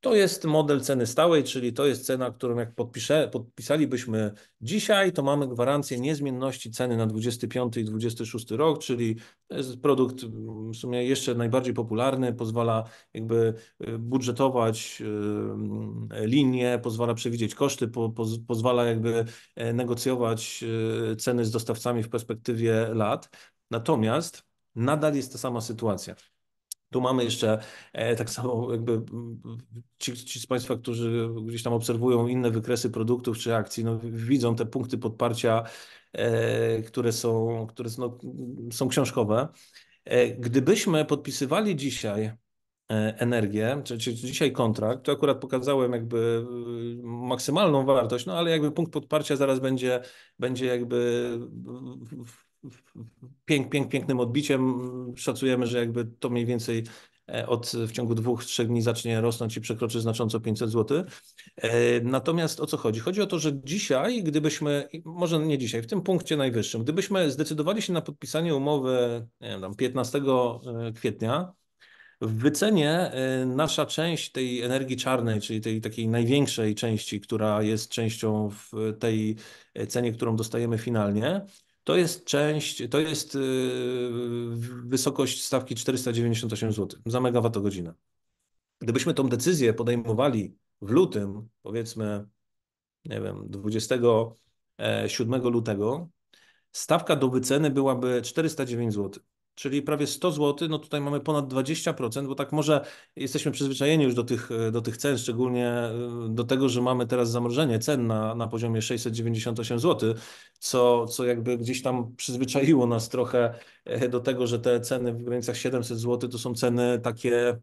To jest model ceny stałej, czyli to jest cena, którą jak podpisze, podpisalibyśmy dzisiaj, to mamy gwarancję niezmienności ceny na 25 i 26 rok, czyli to jest produkt w sumie jeszcze najbardziej popularny, pozwala jakby y, budżetować y, linie, pozwala przewidzieć koszty, po, po, pozwala jakby e, negocjować y, ceny z dostawcami w perspektywie lat. Natomiast nadal jest ta sama sytuacja. Tu mamy jeszcze e, tak samo jakby ci, ci, z Państwa, którzy gdzieś tam obserwują inne wykresy produktów czy akcji, no, widzą te punkty podparcia, e, które są, które no, są książkowe. E, gdybyśmy podpisywali dzisiaj energię, czy, czy, dzisiaj kontrakt, to akurat pokazałem jakby maksymalną wartość, no ale jakby punkt podparcia zaraz będzie, będzie jakby pięk, pięk, pięknym odbiciem szacujemy, że jakby to mniej więcej e, od w ciągu dwóch, trzech dni zacznie rosnąć i przekroczy znacząco 500 zł. E, natomiast o co chodzi? Chodzi o to, że dzisiaj, gdybyśmy, może nie dzisiaj, w tym punkcie najwyższym, gdybyśmy zdecydowali się na podpisanie umowy wiem, 15 e, kwietnia, w wycenie nasza część tej energii czarnej, czyli tej takiej największej części, która jest częścią w tej cenie, którą dostajemy finalnie, to jest część, to jest y, wysokość stawki 498 zł za megawattogodzinę. Gdybyśmy tą decyzję podejmowali w lutym, powiedzmy, nie wiem, 27 lutego, stawka do wyceny byłaby 409 zł czyli prawie 100 zł, no tutaj mamy ponad 20%, bo tak może jesteśmy przyzwyczajeni już do tych, do tych cen, szczególnie e, do tego, że mamy teraz zamrożenie cen na, na poziomie 698 zł, co, co jakby gdzieś tam przyzwyczaiło nas trochę e, do tego, że te ceny w granicach 700 zł to są ceny takie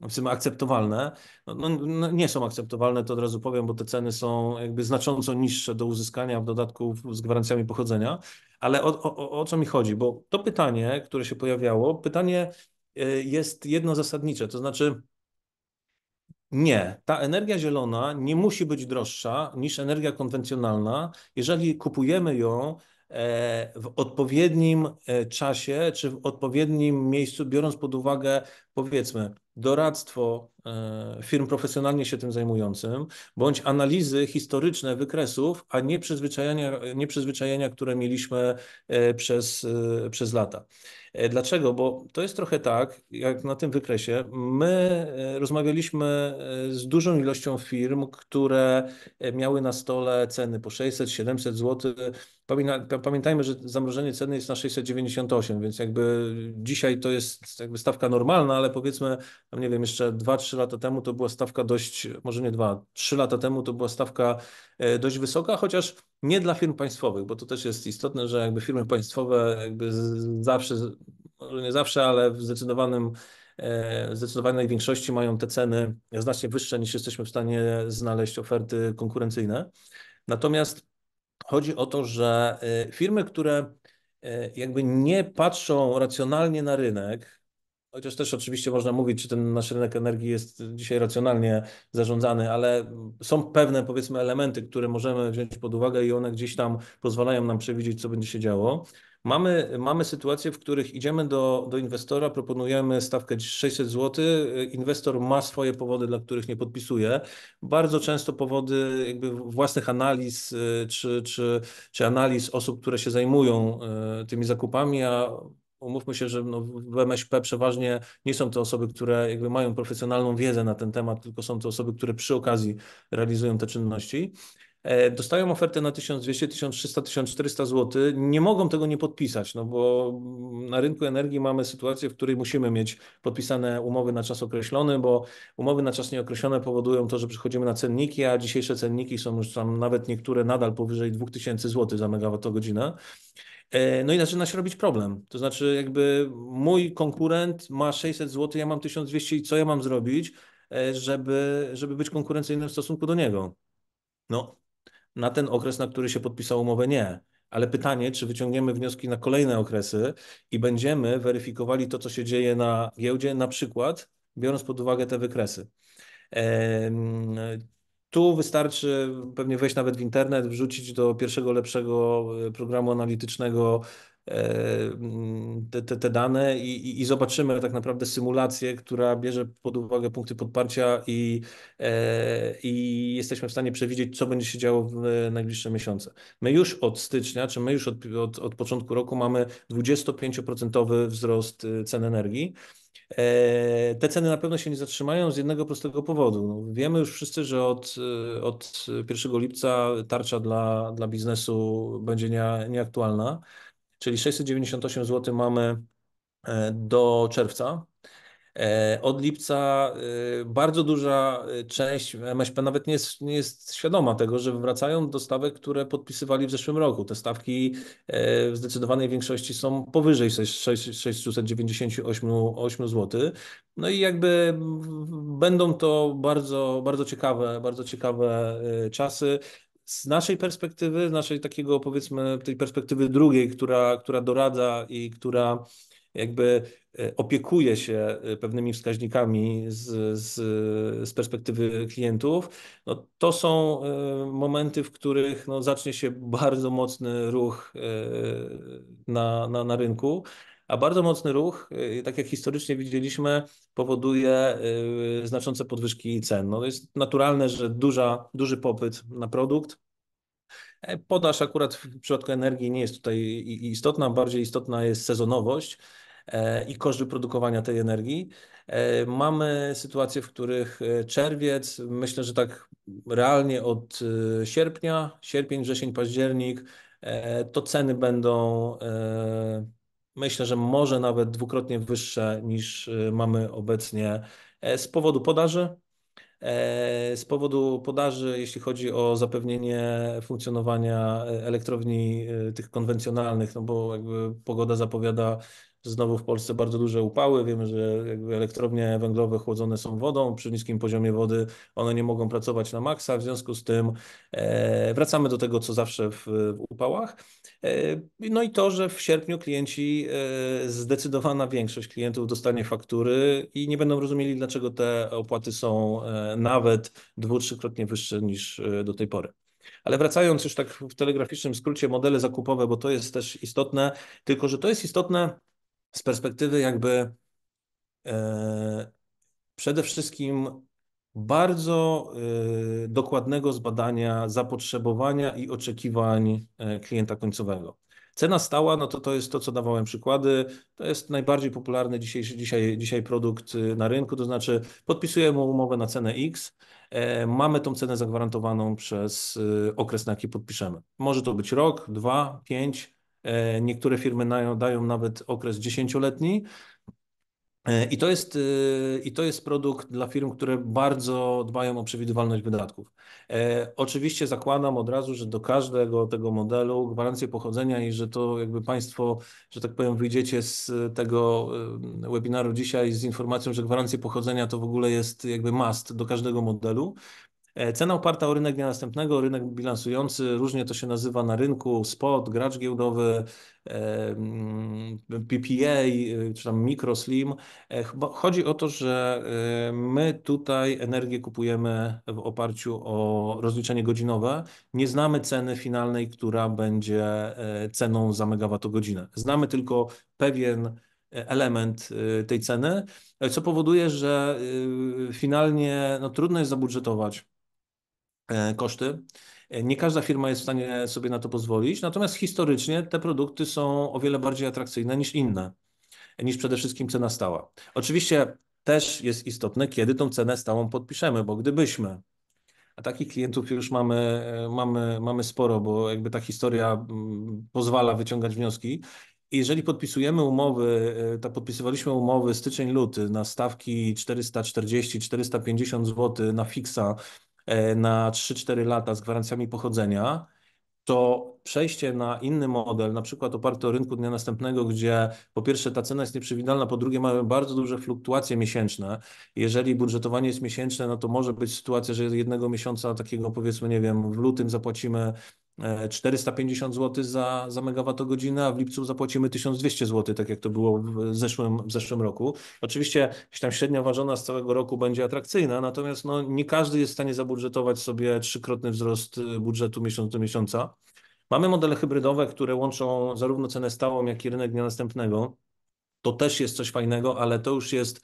no, akceptowalne, no, no, no, nie są akceptowalne, to od razu powiem, bo te ceny są jakby znacząco niższe do uzyskania w dodatku z gwarancjami pochodzenia, ale o, o, o co mi chodzi, bo to pytanie, które się pojawiało, pytanie e, jest jedno zasadnicze, to znaczy nie, ta energia zielona nie musi być droższa niż energia konwencjonalna, jeżeli kupujemy ją e, w odpowiednim e, czasie czy w odpowiednim miejscu, biorąc pod uwagę powiedzmy, doradztwo e, firm profesjonalnie się tym zajmującym, bądź analizy historyczne wykresów, a nie przyzwyczajenia, nie przyzwyczajenia które mieliśmy e, przez, e, przez lata. Dlaczego? Bo to jest trochę tak, jak na tym wykresie, my rozmawialiśmy z dużą ilością firm, które miały na stole ceny po 600, 700 zł. Pamiętajmy, że zamrożenie ceny jest na 698, więc jakby dzisiaj to jest jakby stawka normalna, ale ale powiedzmy, nie wiem, jeszcze 2-3 lata temu to była stawka dość, może nie 2, 3 lata temu to była stawka e, dość wysoka, chociaż nie dla firm państwowych, bo to też jest istotne, że jakby firmy państwowe jakby zawsze, może nie zawsze, ale w zdecydowanym w e, zdecydowanej większości mają te ceny znacznie wyższe niż jesteśmy w stanie znaleźć oferty konkurencyjne. Natomiast chodzi o to, że e, firmy, które jakby nie patrzą racjonalnie na rynek, Chociaż też oczywiście można mówić, czy ten nasz rynek energii jest dzisiaj racjonalnie zarządzany, ale są pewne powiedzmy elementy, które możemy wziąć pod uwagę i one gdzieś tam pozwalają nam przewidzieć, co będzie się działo. Mamy, mamy sytuacje, w których idziemy do, do inwestora, proponujemy stawkę 600 zł. Inwestor ma swoje powody, dla których nie podpisuje. Bardzo często powody jakby własnych analiz y, czy, czy, czy analiz osób, które się zajmują y, tymi zakupami, a umówmy się, że no w MŚP przeważnie nie są to osoby, które jakby mają profesjonalną wiedzę na ten temat, tylko są to osoby, które przy okazji realizują te czynności. E, dostają ofertę na 1200, 1300, 1400 zł. Nie mogą tego nie podpisać, no bo mm, na rynku energii mamy sytuację, w której musimy mieć podpisane umowy na czas określony, bo umowy na czas nieokreślony powodują to, że przychodzimy na cenniki, a dzisiejsze cenniki są już tam nawet niektóre nadal powyżej 2000 zł za megawattogodzinę. E, no i zaczyna się robić problem. To znaczy, jakby mój konkurent ma 600 zł, ja mam 1200 i co ja mam zrobić, e, żeby, żeby być konkurencyjnym w stosunku do niego? No, na ten okres, na który się podpisał umowę, nie. Ale pytanie, czy wyciągniemy wnioski na kolejne okresy i będziemy weryfikowali to, co się dzieje na giełdzie, na przykład biorąc pod uwagę te wykresy. Tu wystarczy pewnie wejść nawet w internet, wrzucić do pierwszego lepszego e, programu analitycznego e, mm, te, te, te dane i, i, zobaczymy tak naprawdę symulację, która bierze pod uwagę punkty podparcia i, e, i jesteśmy w stanie przewidzieć, co będzie się działo w najbliższe miesiące. My już od stycznia, czy my już od, od, od początku roku mamy 25% wzrost cen energii. E, te ceny na pewno się nie zatrzymają z jednego prostego powodu. No, wiemy już wszyscy, że od, e, od 1 lipca tarcza dla, dla biznesu będzie nie, nieaktualna, czyli 698 zł mamy e, do czerwca E, od lipca e, bardzo duża e, część MŚP nawet nie jest, nie jest świadoma tego, że wracają do stawek, które podpisywali w zeszłym roku. Te stawki w zdecydowanej większości są powyżej 698 zł. No i jakby będą to bardzo, bardzo ciekawe, bardzo ciekawe czasy z naszej perspektywy, z naszej takiego powiedzmy tej perspektywy drugiej, która, która doradza i która jakby E, opiekuje się e, pewnymi wskaźnikami z, z, z perspektywy klientów, no to są e, momenty, w których no zacznie się bardzo mocny ruch na, na, na rynku. A bardzo mocny ruch, tak jak historycznie widzieliśmy, powoduje znaczące podwyżki cen. No jest naturalne, że duża, duży popyt na produkt. Podaż akurat w przypadku energii nie jest tutaj istotna, bardziej istotna jest sezonowość. E, i koszt wyprodukowania tej energii. E, mamy sytuacje, w których e, czerwiec, myślę, że tak realnie od sierpnia, sierpień, wrzesień, październik, to ceny będą, myślę, że może nawet dwukrotnie wyższe niż mamy obecnie z powodu podaży. Z powodu podaży, jeśli chodzi o zapewnienie funkcjonowania elektrowni tych konwencjonalnych, no bo jakby pogoda zapowiada znowu w Polsce bardzo duże upały. Wiemy, że elektrownie węglowe chłodzone są wodą, przy niskim poziomie wody one nie mogą pracować na maksa, w związku z tym e, wracamy do tego, co zawsze w, w upałach. E, no i to, że w sierpniu klienci, e, zdecydowana większość klientów dostanie faktury i nie będą rozumieli, dlaczego te opłaty są nawet dwu, trzykrotnie wyższe niż do tej pory. Ale wracając już tak w telegraficznym skrócie, modele zakupowe, bo to jest też istotne, tylko że to jest istotne z perspektywy jakby e, przede wszystkim bardzo e, dokładnego zbadania zapotrzebowania i oczekiwań e, klienta końcowego. Cena stała, no to to jest to, co dawałem przykłady. To jest najbardziej popularny dzisiaj, dzisiaj, dzisiaj produkt na rynku, to znaczy podpisujemy umowę na cenę X, e, mamy tą cenę zagwarantowaną przez okres, na jaki podpiszemy. Może to być rok, dwa, pięć, E, niektóre firmy dają nawet okres dziesięcioletni. E, I to, jest, e, I to jest produkt dla firm, które bardzo dbają o przewidywalność wydatków. Oczywiście zakładam od razu, że do każdego tego modelu gwarancje pochodzenia i że to jakby Państwo, że tak powiem, wyjdziecie z tego webinaru dzisiaj z informacją, że gwarancje pochodzenia to w ogóle jest jakby must do każdego modelu. E, cena oparta o rynek dnia następnego, rynek bilansujący, różnie to się nazywa na rynku, spot, gracz giełdowy, e, mm, PPA e, czy tam mikroslim. Chodzi o to, że my tutaj energię kupujemy w oparciu o rozliczenie godzinowe. Nie znamy ceny finalnej, która będzie ceną za megawattogodzinę. Znamy tylko pewien element tej ceny, co powoduje, że finalnie no, trudno jest zabudżetować E, koszty. E, nie każda firma jest w stanie sobie na to pozwolić, natomiast historycznie te produkty są o wiele bardziej atrakcyjne niż inne, niż przede wszystkim cena stała. Oczywiście też jest istotne, kiedy tą cenę stałą podpiszemy, bo gdybyśmy, a takich klientów już mamy, e, mamy, mamy sporo, bo jakby ta historia pozwala wyciągać wnioski. jeżeli podpisujemy umowy, tak podpisywaliśmy umowy styczeń-luty na stawki 440-450 zł na fixa E, na 3-4 lata z gwarancjami pochodzenia, to przejście na inny model, na przykład oparty o rynku dnia następnego, gdzie po pierwsze ta cena jest nieprzewidywalna, po drugie mamy bardzo duże fluktuacje miesięczne. Jeżeli budżetowanie jest miesięczne, no to może być sytuacja, że jednego miesiąca takiego powiedzmy, nie wiem, w lutym zapłacimy 450 e, zł za, za megawattogodzinę, a w lipcu zapłacimy 1200 zł, tak jak to było w zeszłym, w zeszłym roku. Oczywiście tam średnia ważona z całego roku będzie atrakcyjna, natomiast no, nie każdy jest w stanie zabudżetować sobie trzykrotny wzrost y, budżetu miesiąc do miesiąca. Mamy modele hybrydowe, które łączą zarówno cenę stałą, jak i rynek dnia następnego. To też jest coś fajnego, ale to już jest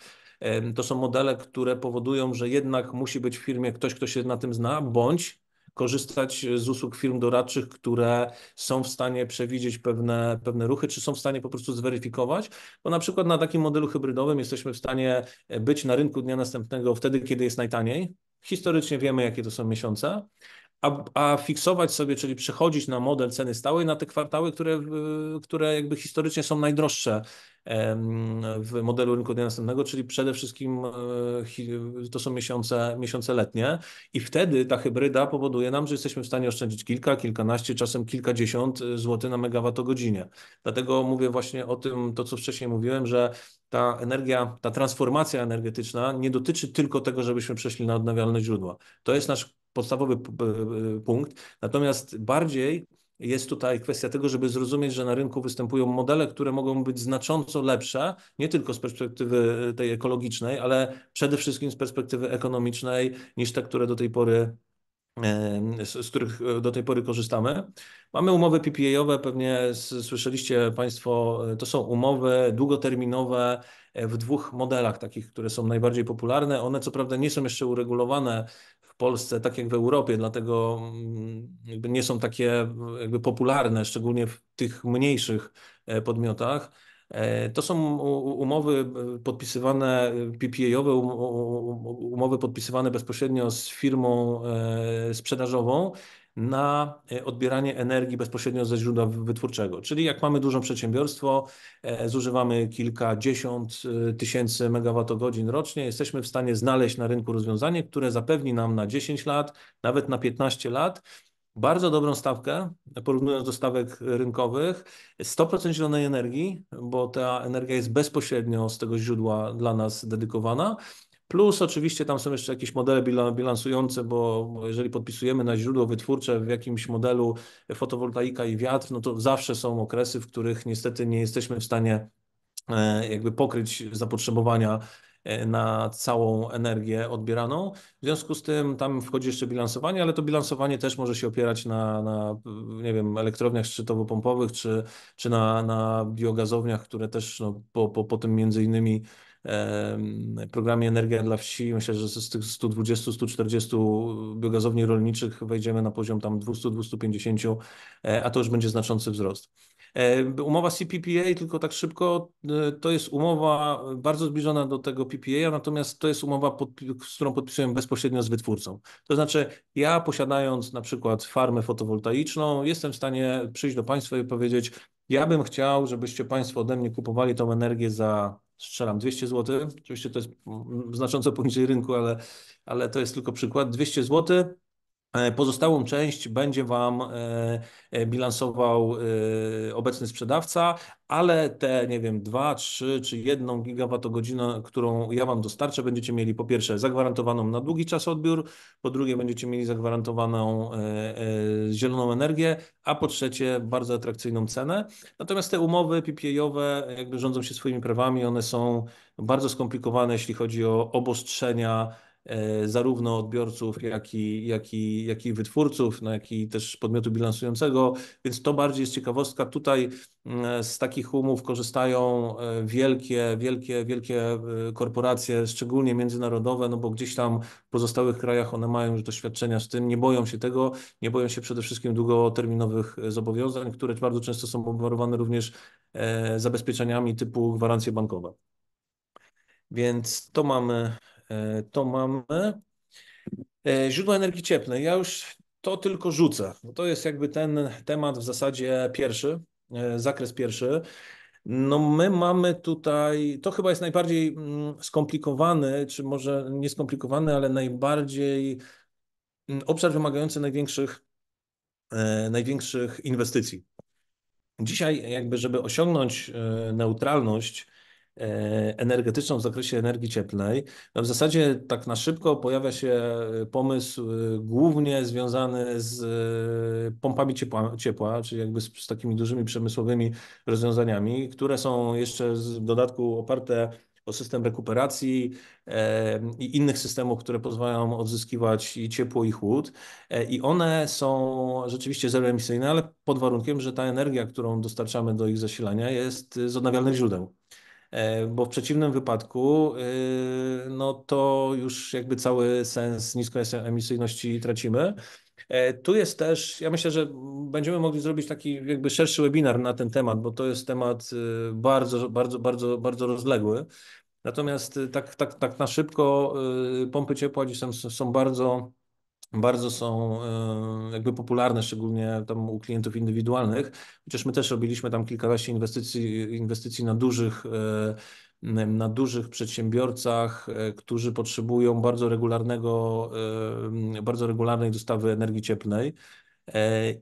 to są modele, które powodują, że jednak musi być w firmie ktoś, kto się na tym zna, bądź korzystać z usług firm doradczych, które są w stanie przewidzieć pewne, pewne ruchy, czy są w stanie po prostu zweryfikować, bo na przykład na takim modelu hybrydowym jesteśmy w stanie być na rynku dnia następnego wtedy, kiedy jest najtaniej. Historycznie wiemy, jakie to są miesiące a, a fiksować sobie, czyli przechodzić na model ceny stałej na te kwartały, które, które jakby historycznie są najdroższe w modelu rynku dnia następnego, czyli przede wszystkim e, to są miesiące, miesiące letnie i wtedy ta hybryda powoduje nam, że jesteśmy w stanie oszczędzić kilka, kilkanaście, czasem kilkadziesiąt e, złotych na megawattogodzinie. Dlatego mówię właśnie o tym, to co wcześniej mówiłem, że ta energia, ta transformacja energetyczna nie dotyczy tylko tego, żebyśmy przeszli na odnawialne źródła. To jest nasz podstawowy punkt. Natomiast bardziej jest tutaj kwestia tego, żeby zrozumieć, że na rynku występują modele, które mogą być znacząco lepsze, nie tylko z perspektywy e, tej ekologicznej, ale przede wszystkim z perspektywy ekonomicznej niż te, które do tej pory e, z, których e, do tej pory korzystamy. Mamy umowy PPA-owe, pewnie słyszeliście Państwo, to są umowy długoterminowe w dwóch modelach takich, które są najbardziej popularne. One co prawda nie są jeszcze uregulowane Polsce, tak jak w Europie, dlatego mm, nie są takie jakby popularne, szczególnie w tych mniejszych e, podmiotach. E, to są umowy e, podpisywane, PPA-owe, um, umowy podpisywane bezpośrednio z firmą sprzedażową na e, odbieranie energii bezpośrednio ze źródła wytwórczego. Czyli jak mamy duże przedsiębiorstwo, e, zużywamy kilkadziesiąt e, tysięcy megawattogodzin rocznie, jesteśmy w stanie znaleźć na rynku rozwiązanie, które zapewni nam na 10 lat, nawet na 15 lat bardzo dobrą stawkę, porównując do stawek rynkowych, 100% zielonej energii, bo ta energia jest bezpośrednio z tego źródła dla nas dedykowana Plus oczywiście tam są jeszcze jakieś modele bilansujące, bo jeżeli podpisujemy na źródło wytwórcze w jakimś modelu fotowoltaika i wiatr, no to zawsze są okresy, w których niestety nie jesteśmy w stanie e, jakby pokryć zapotrzebowania e, na całą energię odbieraną. W związku z tym tam wchodzi jeszcze bilansowanie, ale to bilansowanie też może się opierać na, na nie wiem, elektrowniach szczytowo-pompowych czy, czy na, na biogazowniach, które też no, po, po, po tym między innymi programie Energia dla Wsi. Myślę, że z tych 120-140 biogazowni rolniczych wejdziemy na poziom tam 200-250, e, a to już będzie znaczący wzrost. E, umowa CPPA, tylko tak szybko, e, to jest umowa bardzo zbliżona do tego PPA, natomiast to jest umowa, pod, z którą podpisuję bezpośrednio z wytwórcą. To znaczy, ja posiadając na przykład farmę fotowoltaiczną, jestem w stanie przyjść do Państwa i powiedzieć, ja bym chciał, żebyście Państwo ode mnie kupowali tą energię za strzelam 200 zł. Oczywiście to jest znacząco poniżej rynku, ale, ale to jest tylko przykład. 200 zł E, pozostałą część będzie Wam e, e, bilansował obecny sprzedawca, ale te, nie wiem, 2, 3 czy 1 gigawattogodzinę, którą ja Wam dostarczę, będziecie mieli po pierwsze zagwarantowaną na długi czas odbiór, po drugie będziecie mieli zagwarantowaną zieloną energię, a po trzecie bardzo atrakcyjną cenę. Natomiast te umowy PPA-owe jakby rządzą się swoimi prawami, one są bardzo skomplikowane, jeśli chodzi o obostrzenia E, zarówno odbiorców, jak i, jak i, jak i wytwórców, no, jak i też podmiotu bilansującego, więc to bardziej jest ciekawostka. Tutaj mm, z takich umów korzystają e, wielkie, wielkie, wielkie e, korporacje, szczególnie międzynarodowe, no bo gdzieś tam w pozostałych krajach one mają już doświadczenia z tym, nie boją się tego, nie boją się przede wszystkim długoterminowych zobowiązań, które bardzo często są obwarowane również zabezpieczeniami typu gwarancje bankowe. Więc to mamy E, to mamy. E, źródła energii cieplnej. Ja już to tylko rzucę. To jest jakby ten temat w zasadzie pierwszy, e, zakres pierwszy. No my mamy tutaj, to chyba jest najbardziej mm, skomplikowany, czy może nieskomplikowany, ale najbardziej mm, obszar wymagający największych, największych inwestycji. Dzisiaj jakby, żeby osiągnąć neutralność E, energetyczną w zakresie energii cieplnej. No, w zasadzie tak na szybko pojawia się e, pomysł e, głównie związany z pompami ciepła, ciepła czyli jakby z, z takimi dużymi przemysłowymi rozwiązaniami, które są jeszcze w dodatku oparte o system rekuperacji e, i innych systemów, które pozwalają odzyskiwać i ciepło, i chłód. E, I one są rzeczywiście zeroemisyjne, ale pod warunkiem, że ta energia, którą dostarczamy do ich zasilania, jest z odnawialnych źródeł. E, bo w przeciwnym wypadku e, no to już jakby cały sens niskoemisyjności tracimy. E, tu jest też, ja myślę, że będziemy mogli zrobić taki jakby szerszy webinar na ten temat, bo to jest temat bardzo, bardzo, bardzo, bardzo rozległy. Natomiast tak, tak, tak na szybko pompy ciepła dziś są, są bardzo bardzo są e, jakby popularne, szczególnie tam u klientów indywidualnych, chociaż my też robiliśmy tam kilkanaście inwestycji, inwestycji na dużych e, na dużych przedsiębiorcach, e, którzy potrzebują bardzo regularnego, bardzo regularnej dostawy energii cieplnej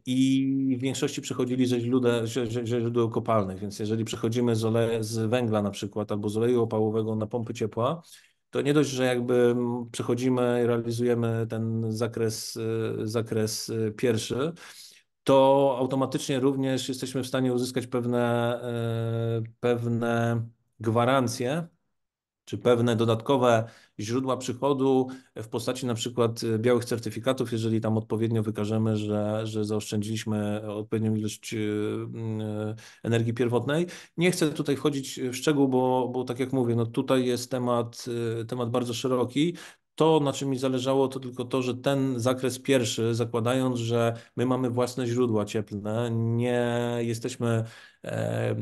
i w większości przechodzili ze źródeł, ze źródeł kopalnych, więc jeżeli przechodzimy z, ole, z węgla na przykład albo z oleju opałowego na pompy ciepła, to nie dość, że jakby przechodzimy, realizujemy ten zakres, y, zakres y, pierwszy, to automatycznie również jesteśmy w stanie uzyskać pewne, y, pewne gwarancje czy pewne dodatkowe źródła przychodu w postaci na przykład y, białych certyfikatów, jeżeli tam odpowiednio wykażemy, że, że zaoszczędziliśmy odpowiednią ilość y, y, energii pierwotnej. Nie chcę tutaj wchodzić w szczegół, bo, bo tak jak mówię, no tutaj jest temat, temat bardzo szeroki. To, na czym mi zależało, to tylko to, że ten zakres pierwszy, zakładając, że my mamy własne źródła cieplne, nie jesteśmy. E,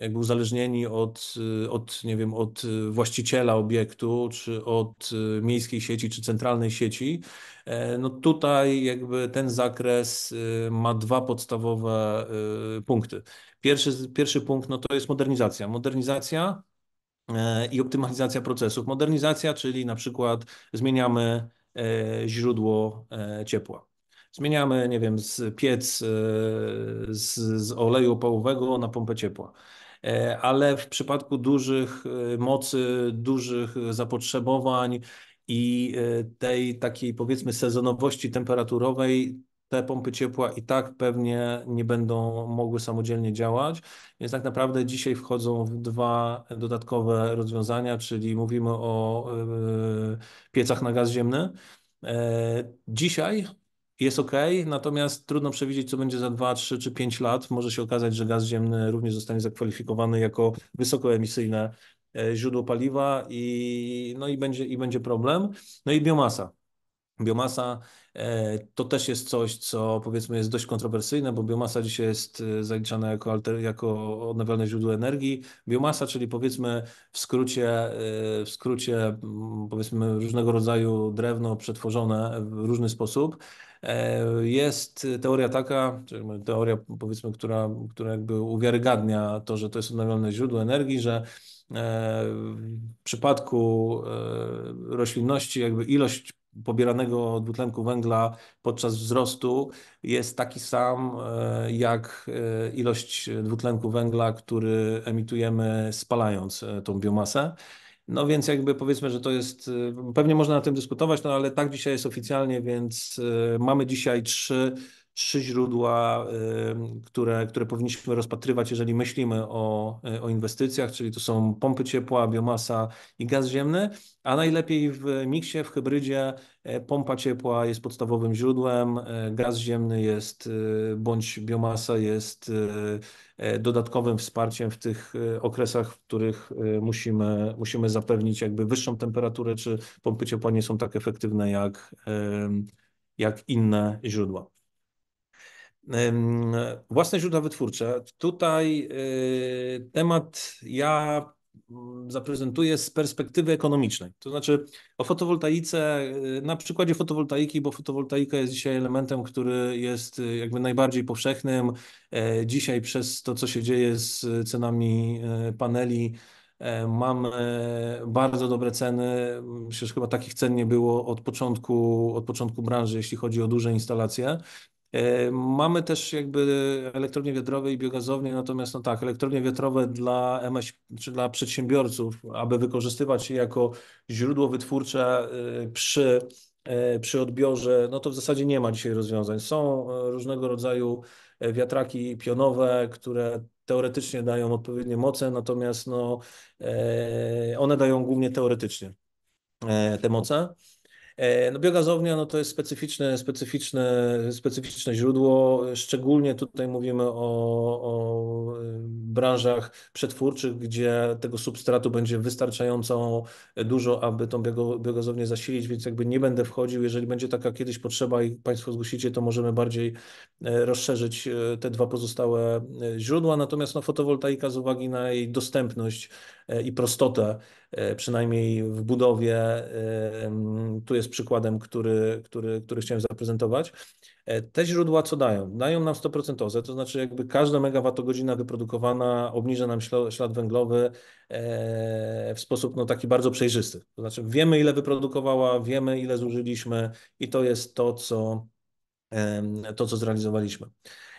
jakby uzależnieni od, y, od, nie wiem, od y, właściciela obiektu, czy od y, miejskiej sieci, czy centralnej sieci. E, no tutaj jakby ten zakres ma dwa podstawowe punkty. Pierwszy, pierwszy punkt no to jest modernizacja. Modernizacja e, i optymalizacja procesów. Modernizacja, czyli na przykład zmieniamy e, źródło ciepła. Zmieniamy, nie wiem, z piec z, z oleju opałowego na pompę ciepła. E, ale w przypadku dużych e, mocy, dużych zapotrzebowań i e, tej takiej powiedzmy sezonowości temperaturowej te pompy ciepła i tak pewnie nie będą mogły samodzielnie działać, więc tak naprawdę dzisiaj wchodzą w dwa dodatkowe rozwiązania, czyli mówimy o piecach na gaz ziemny. Dzisiaj jest ok, natomiast trudno przewidzieć, co będzie za 2, 3 czy 5 lat. Może się okazać, że gaz ziemny również zostanie zakwalifikowany jako wysokoemisyjne e, źródło paliwa i, no i, będzie, i będzie problem. No i biomasa. Biomasa e, to też jest coś, co powiedzmy jest dość kontrowersyjne, bo biomasa dzisiaj jest e, zaliczana jako, alter, jako odnawialne źródło energii. Biomasa, czyli powiedzmy w skrócie, w skrócie mm, powiedzmy różnego rodzaju drewno przetworzone w różny sposób, E, jest teoria taka, teoria powiedzmy, która, która jakby uwiarygadnia to, że to jest odnawialne źródło energii, że e, w przypadku e, roślinności jakby ilość pobieranego dwutlenku węgla podczas wzrostu jest taki sam jak ilość dwutlenku węgla, który emitujemy spalając tą biomasę. No więc jakby powiedzmy, że to jest, y, pewnie można na tym dyskutować, no ale tak dzisiaj jest oficjalnie, więc y, mamy dzisiaj trzy trzy źródła, które, które powinniśmy rozpatrywać, jeżeli myślimy o, y, o inwestycjach, czyli to są pompy ciepła, biomasa i gaz ziemny, a najlepiej w miksie, w hybrydzie e, pompa ciepła jest podstawowym źródłem, e, gaz ziemny jest y, bądź biomasa jest y, e, dodatkowym wsparciem w tych okresach, w których musimy, musimy zapewnić jakby wyższą temperaturę, czy pompy ciepła nie są tak efektywne jak, jak inne źródła. Własne źródła wytwórcze. Tutaj y, temat ja mm, zaprezentuję z perspektywy ekonomicznej. To znaczy o fotowoltaice, y, na przykładzie fotowoltaiki, bo fotowoltaika jest dzisiaj elementem, który jest y, jakby najbardziej powszechnym. E, dzisiaj przez to, co się dzieje z cenami e, paneli, e, Mamy bardzo dobre ceny. że chyba takich cen nie było od początku, od początku branży, jeśli chodzi o duże instalacje. E, mamy też jakby elektrownie wiatrowe i biogazownie, natomiast no tak, elektrownie wiatrowe dla MS, czy dla przedsiębiorców, aby wykorzystywać je jako źródło wytwórcze e, przy, e, przy odbiorze, no to w zasadzie nie ma dzisiaj rozwiązań. Są różnego rodzaju wiatraki pionowe, które teoretycznie dają odpowiednie moce, natomiast no, one dają głównie teoretycznie te moce. E, no biogazownia no to jest specyficzne, specyficzne, specyficzne źródło, szczególnie tutaj mówimy o, o y, branżach przetwórczych, gdzie tego substratu będzie wystarczająco dużo, aby tą biogazownię zasilić, więc jakby nie będę wchodził, jeżeli będzie taka kiedyś potrzeba i Państwo zgłosicie, to możemy bardziej e, rozszerzyć e, te dwa pozostałe źródła, natomiast no, fotowoltaika z uwagi na jej dostępność i prostotę E, przynajmniej w budowie. E, tu jest przykładem, który, który, który chciałem zaprezentować. E, te źródła co dają? Dają nam 100%, to znaczy jakby każda megawattogodzina wyprodukowana obniża nam ślad węglowy w sposób no, taki bardzo przejrzysty. To znaczy wiemy ile wyprodukowała, wiemy ile zużyliśmy i to jest to, co, to, co zrealizowaliśmy.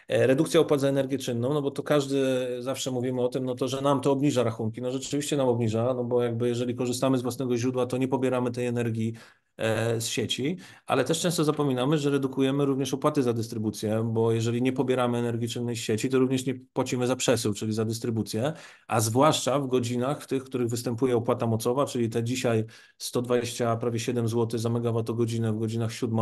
E, redukcja opłat za energię czynną, no bo to każdy, zawsze mówimy o tym, no to, że nam to obniża rachunki. No rzeczywiście nam obniża, no bo jakby jeżeli korzystamy z własnego źródła, to nie pobieramy tej energii e, z sieci, ale też często zapominamy, że redukujemy również opłaty za dystrybucję, bo jeżeli nie pobieramy energii czynnej z sieci, to również nie płacimy za przesył, czyli za dystrybucję, a zwłaszcza w godzinach, w tych, w których występuje opłata mocowa, czyli te dzisiaj 120, prawie 7 zł za megawattogodzinę w godzinach 7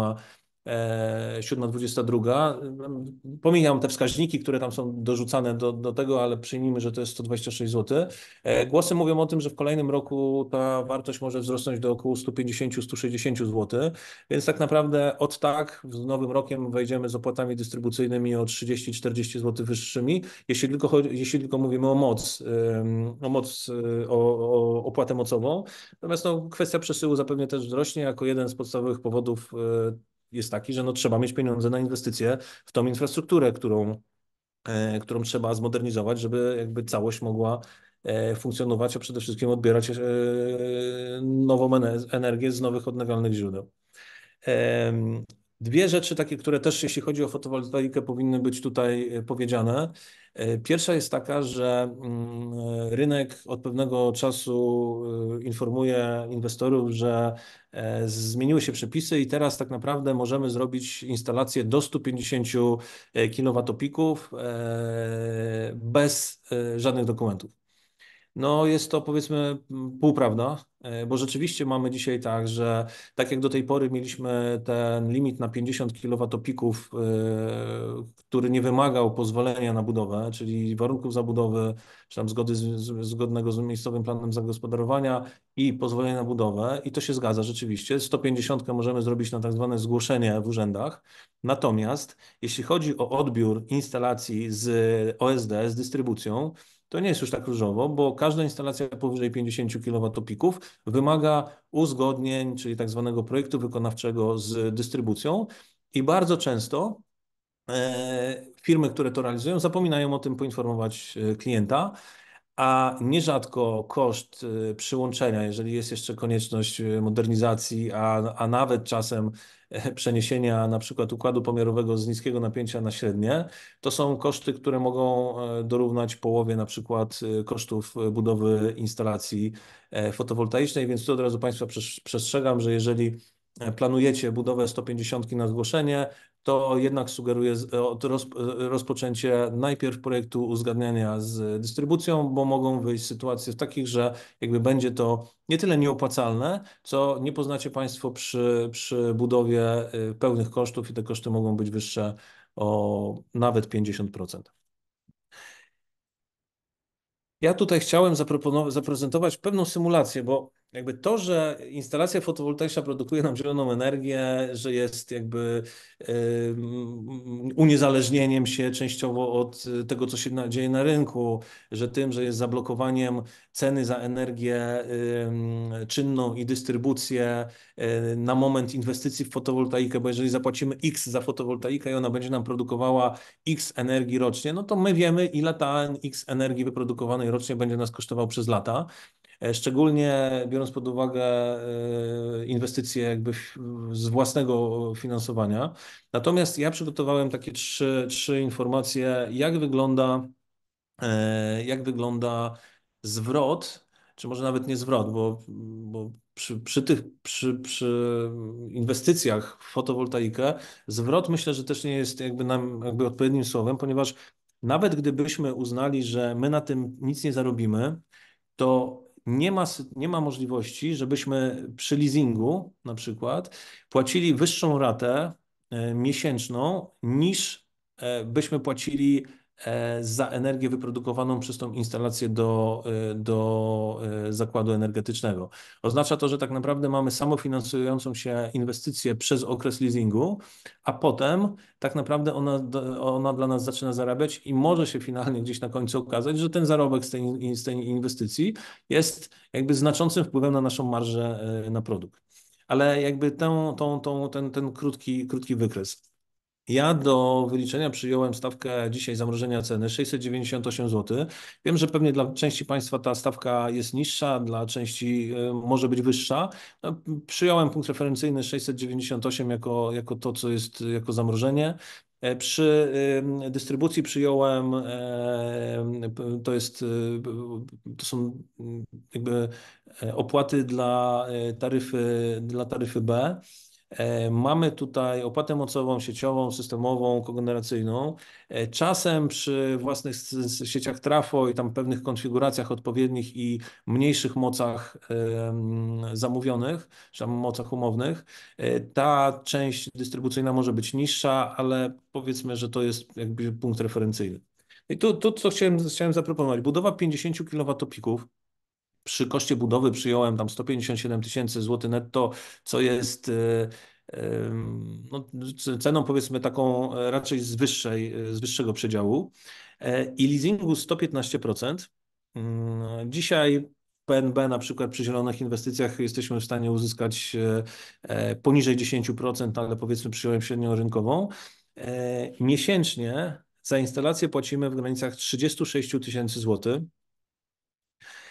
7.22. E, Pomijam te wskaźniki, które tam są dorzucane do, do tego, ale przyjmijmy, że to jest 126 zł. E, głosy mówią o tym, że w kolejnym roku ta wartość może wzrosnąć do około 150-160 zł, więc tak naprawdę od tak z nowym rokiem wejdziemy z opłatami dystrybucyjnymi o 30-40 zł wyższymi, jeśli tylko, chodzi, jeśli tylko mówimy o moc, o, moc e, o, o opłatę mocową. Natomiast no, kwestia przesyłu zapewne też wzrośnie jako jeden z podstawowych powodów jest taki, że no, trzeba mieć pieniądze na inwestycje w tą infrastrukturę, którą, e, którą trzeba zmodernizować, żeby jakby całość mogła e, funkcjonować, a przede wszystkim odbierać e, nową energię z nowych odnawialnych źródeł. Dwie rzeczy takie, które też jeśli chodzi o fotowoltaikę powinny być tutaj powiedziane. E, pierwsza jest taka, że mm, rynek od pewnego czasu y, informuje inwestorów, że e, zmieniły się przepisy i teraz tak naprawdę możemy zrobić instalację do 150 e, kilowatopików bez żadnych dokumentów. No jest to powiedzmy półprawda, e, bo rzeczywiście mamy dzisiaj tak, że tak jak do tej pory mieliśmy ten limit na 50 kilowatopików, e, który nie wymagał pozwolenia na budowę, czyli warunków zabudowy, czy tam zgody z, zgodnego z miejscowym planem zagospodarowania i pozwolenia na budowę i to się zgadza rzeczywiście. 150 możemy zrobić na tak zwane zgłoszenie w urzędach. Natomiast jeśli chodzi o odbiór instalacji z OSD, z dystrybucją, to nie jest już tak różowo, bo każda instalacja powyżej 50 kWp wymaga uzgodnień, czyli tak zwanego projektu wykonawczego z dystrybucją i bardzo często e, firmy, które to realizują, zapominają o tym poinformować e, klienta, a nierzadko koszt e, przyłączenia, jeżeli jest jeszcze konieczność modernizacji, a, a nawet czasem przeniesienia na przykład układu pomiarowego z niskiego napięcia na średnie, to są koszty, które mogą e, dorównać połowie na przykład e, kosztów e, budowy instalacji fotowoltaicznej, więc tu od razu Państwa przestrzegam, że jeżeli planujecie budowę 150 na zgłoszenie, to jednak sugeruje e, rozpoczęcie najpierw projektu uzgadniania z dystrybucją, bo mogą wyjść sytuacje w takich, że jakby będzie to nie tyle nieopłacalne, co nie poznacie Państwo przy, przy budowie e, pełnych kosztów i te koszty mogą być wyższe o nawet 50%. Ja tutaj chciałem zaprezentować pewną symulację, bo jakby to, że instalacja fotowoltaiczna produkuje nam zieloną energię, że jest jakby uniezależnieniem się częściowo od y, tego, co się dzieje na rynku, że tym, że jest zablokowaniem ceny za energię czynną i dystrybucję e, na moment inwestycji w fotowoltaikę, bo jeżeli zapłacimy X za fotowoltaikę i ona będzie nam produkowała X energii rocznie, no to my wiemy, ile ta X energii wyprodukowanej rocznie będzie nas kosztował przez lata. E, szczególnie biorąc pod uwagę e, inwestycje jakby z własnego finansowania. Natomiast ja przygotowałem takie trzy, trzy informacje, jak wygląda, e, jak wygląda zwrot, czy może nawet nie zwrot, bo, bo przy, przy, tych, przy, przy inwestycjach w fotowoltaikę zwrot myślę, że też nie jest jakby nam jakby odpowiednim słowem, ponieważ nawet gdybyśmy uznali, że my na tym nic nie zarobimy, to nie ma, nie ma możliwości, żebyśmy przy leasingu na przykład płacili wyższą ratę e, miesięczną niż e, byśmy płacili E, za energię wyprodukowaną przez tą instalację do, e, do e, zakładu energetycznego. Oznacza to, że tak naprawdę mamy samofinansującą się inwestycję przez okres leasingu, a potem tak naprawdę ona, ona dla nas zaczyna zarabiać i może się finalnie gdzieś na końcu okazać, że ten zarobek z tej, z tej inwestycji jest jakby znaczącym wpływem na naszą marżę na produkt ale jakby tą, tą, tą, ten, ten krótki, krótki wykres. Ja do wyliczenia przyjąłem stawkę dzisiaj zamrożenia ceny 698 zł. Wiem, że pewnie dla części Państwa ta stawka jest niższa, dla części e, może być wyższa. No, przyjąłem punkt referencyjny 698 jako, jako to, co jest jako zamrożenie. E, przy e, dystrybucji przyjąłem, to jest, to są jakby opłaty dla taryfy, dla taryfy B. E, mamy tutaj opłatę mocową, sieciową, systemową, kogeneracyjną. E, czasem przy własnych sieciach trafo i tam pewnych konfiguracjach odpowiednich i mniejszych mocach zamówionych, czy tam mocach umownych, e, ta część dystrybucyjna może być niższa, ale powiedzmy, że to jest jakby punkt referencyjny. I to, co chciałem, chciałem zaproponować, budowa 50 kilowatopików przy koszcie budowy przyjąłem tam 157 tysięcy złotych netto, co jest e, e, no, ceną powiedzmy taką e, raczej z, wyższej, z wyższego przedziału i leasingu 115%. Mm, dzisiaj PNB na przykład przy zielonych inwestycjach jesteśmy w stanie uzyskać poniżej 10%, ale powiedzmy przyjąłem średnią rynkową. Miesięcznie za instalację płacimy w granicach 36 tysięcy złotych.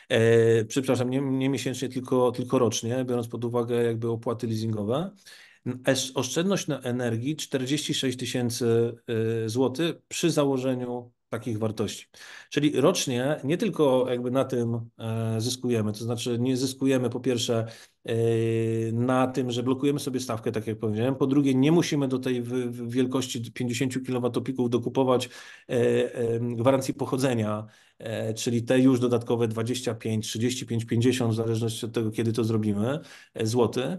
E, przepraszam, nie, nie miesięcznie, tylko, tylko rocznie, biorąc pod uwagę jakby opłaty leasingowe. Oszczędność na energii 46 tysięcy e, złotych przy założeniu takich wartości. Czyli rocznie nie tylko jakby na tym e, zyskujemy, to znaczy nie zyskujemy po pierwsze e, na tym, że blokujemy sobie stawkę, tak jak powiedziałem, po drugie nie musimy do tej wielkości 50 kilowatopików dokupować e, gwarancji pochodzenia, czyli te już dodatkowe 25, 35, 50, w zależności od tego, kiedy to zrobimy, złoty.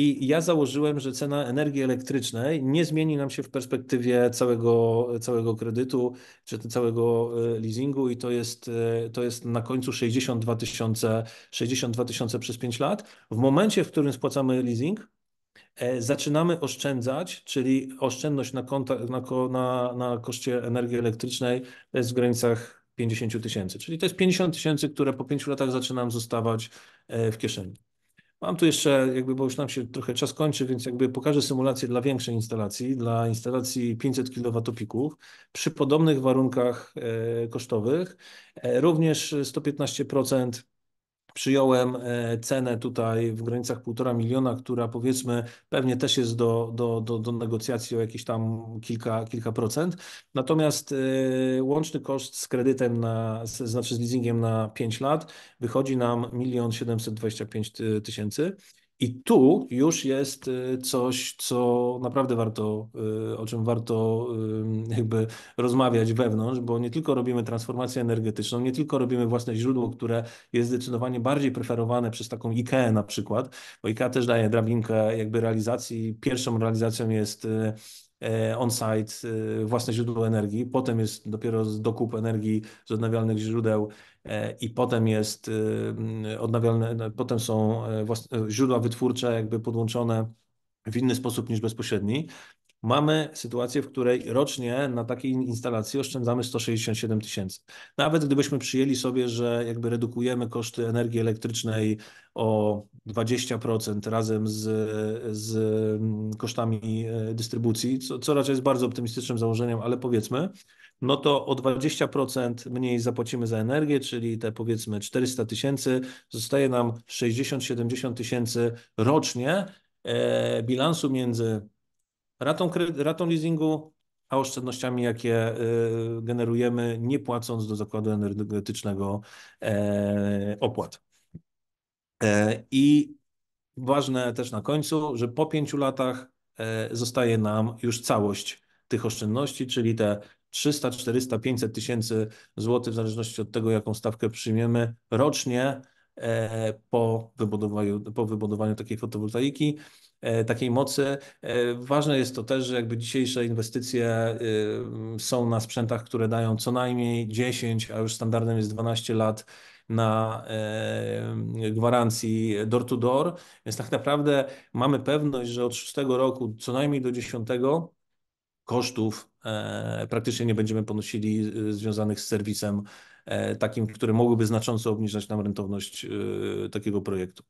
I ja założyłem, że cena energii elektrycznej nie zmieni nam się w perspektywie całego, całego kredytu czy całego e, leasingu, i to jest, e, to jest na końcu 62 tysiące 62 000 przez 5 lat. W momencie, w którym spłacamy leasing, e, zaczynamy oszczędzać, czyli oszczędność na, konta, na, na, na koszcie energii elektrycznej jest w granicach 50 tysięcy. Czyli to jest 50 tysięcy, które po 5 latach zaczynam zostawać w kieszeni. Mam tu jeszcze, jakby, bo już nam się trochę czas kończy, więc jakby pokażę symulację dla większej instalacji, dla instalacji 500 kW przy podobnych warunkach e, kosztowych. E, również 115% Przyjąłem e, cenę tutaj w granicach 1,5 miliona, która powiedzmy pewnie też jest do, do, do, do negocjacji o jakieś tam kilka, kilka procent. Natomiast e, łączny koszt z kredytem, na, znaczy z leasingiem na 5 lat wychodzi nam 1 725 e, tysięcy. I tu już jest y, coś, co naprawdę warto, y, o czym warto y, jakby rozmawiać wewnątrz, bo nie tylko robimy transformację energetyczną, nie tylko robimy własne źródło, które jest zdecydowanie bardziej preferowane przez taką IKEA na przykład, bo IKEA też daje drabinkę jakby realizacji. Pierwszą realizacją jest e, on-site własne źródło energii, potem jest dopiero dokup energii z odnawialnych źródeł E, i potem jest y, y, odnawialne, no, potem są e, e, źródła wytwórcze jakby podłączone w inny sposób niż bezpośredni. Mamy sytuację, w której rocznie na takiej instalacji oszczędzamy 167 tysięcy. Nawet gdybyśmy przyjęli sobie, że jakby redukujemy koszty energii elektrycznej o 20% razem z, z mm, kosztami dystrybucji, co, co raczej jest bardzo optymistycznym założeniem, ale powiedzmy, no to o 20% mniej zapłacimy za energię, czyli te powiedzmy 400 tysięcy, zostaje nam 60-70 tysięcy rocznie e, bilansu między ratą, ratą leasingu a oszczędnościami, jakie e, generujemy, nie płacąc do zakładu energetycznego e, opłat. I ważne też na końcu, że po pięciu latach zostaje nam już całość tych oszczędności, czyli te 300, 400, 500 tysięcy złotych, w zależności od tego, jaką stawkę przyjmiemy rocznie e, po wybudowaniu, po wybudowaniu takiej fotowoltaiki, e, takiej mocy. E, ważne jest to też, że jakby dzisiejsze inwestycje y, są na sprzętach, które dają co najmniej 10, a już standardem jest 12 lat na gwarancji door-to-door, -door. więc tak naprawdę mamy pewność, że od 6 roku co najmniej do 10 kosztów e, praktycznie nie będziemy ponosili e, związanych z serwisem e, takim, które mogłyby znacząco obniżać nam rentowność takiego projektu.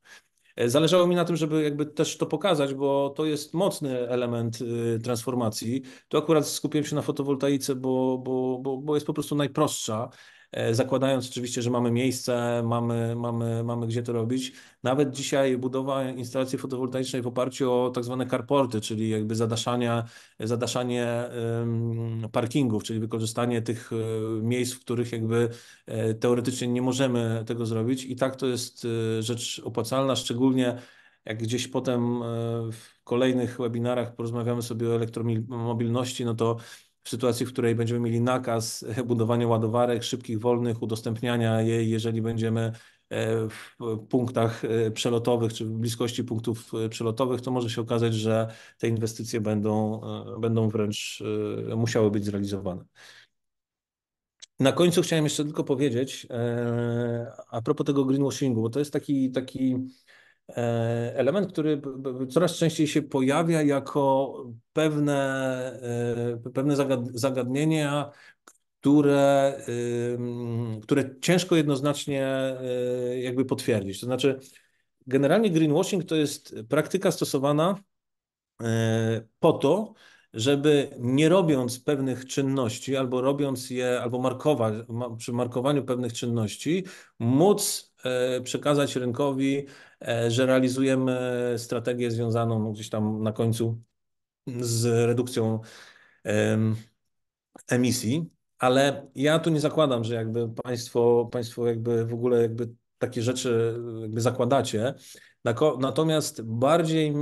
Zależało mi na tym, żeby jakby też to pokazać, bo to jest mocny element transformacji. Tu akurat skupiłem się na fotowoltaice, bo, bo, bo, bo jest po prostu najprostsza E, zakładając oczywiście, że mamy miejsce, mamy, mamy, mamy gdzie to robić. Nawet dzisiaj budowa instalacji fotowoltaicznej w oparciu o tak zwane carporty, czyli jakby zadaszania, zadaszanie parkingów, czyli wykorzystanie tych e, miejsc, w których jakby e, teoretycznie nie możemy tego zrobić. I tak to jest rzecz opłacalna, szczególnie jak gdzieś potem w kolejnych webinarach porozmawiamy sobie o elektromobilności, no to w sytuacji, w której będziemy mieli nakaz budowania ładowarek szybkich, wolnych, udostępniania jej, jeżeli będziemy e, w punktach e, przelotowych czy w bliskości punktów e, przelotowych, to może się okazać, że te inwestycje będą, będą wręcz musiały być zrealizowane. Na końcu chciałem jeszcze tylko powiedzieć a propos tego greenwashingu, bo to jest taki, taki E, element, który coraz częściej się pojawia jako pewne, e, pewne zagadnienia, które, które ciężko jednoznacznie e, jakby potwierdzić. To znaczy, generalnie greenwashing to jest praktyka stosowana po to, żeby nie robiąc pewnych czynności, albo robiąc je, albo markować, przy markowaniu pewnych czynności, móc przekazać rynkowi E, że realizujemy strategię związaną no, gdzieś tam na końcu z redukcją emisji, ale ja tu nie zakładam, że jakby państwo, państwo jakby w ogóle jakby takie rzeczy jakby zakładacie. Natomiast bardziej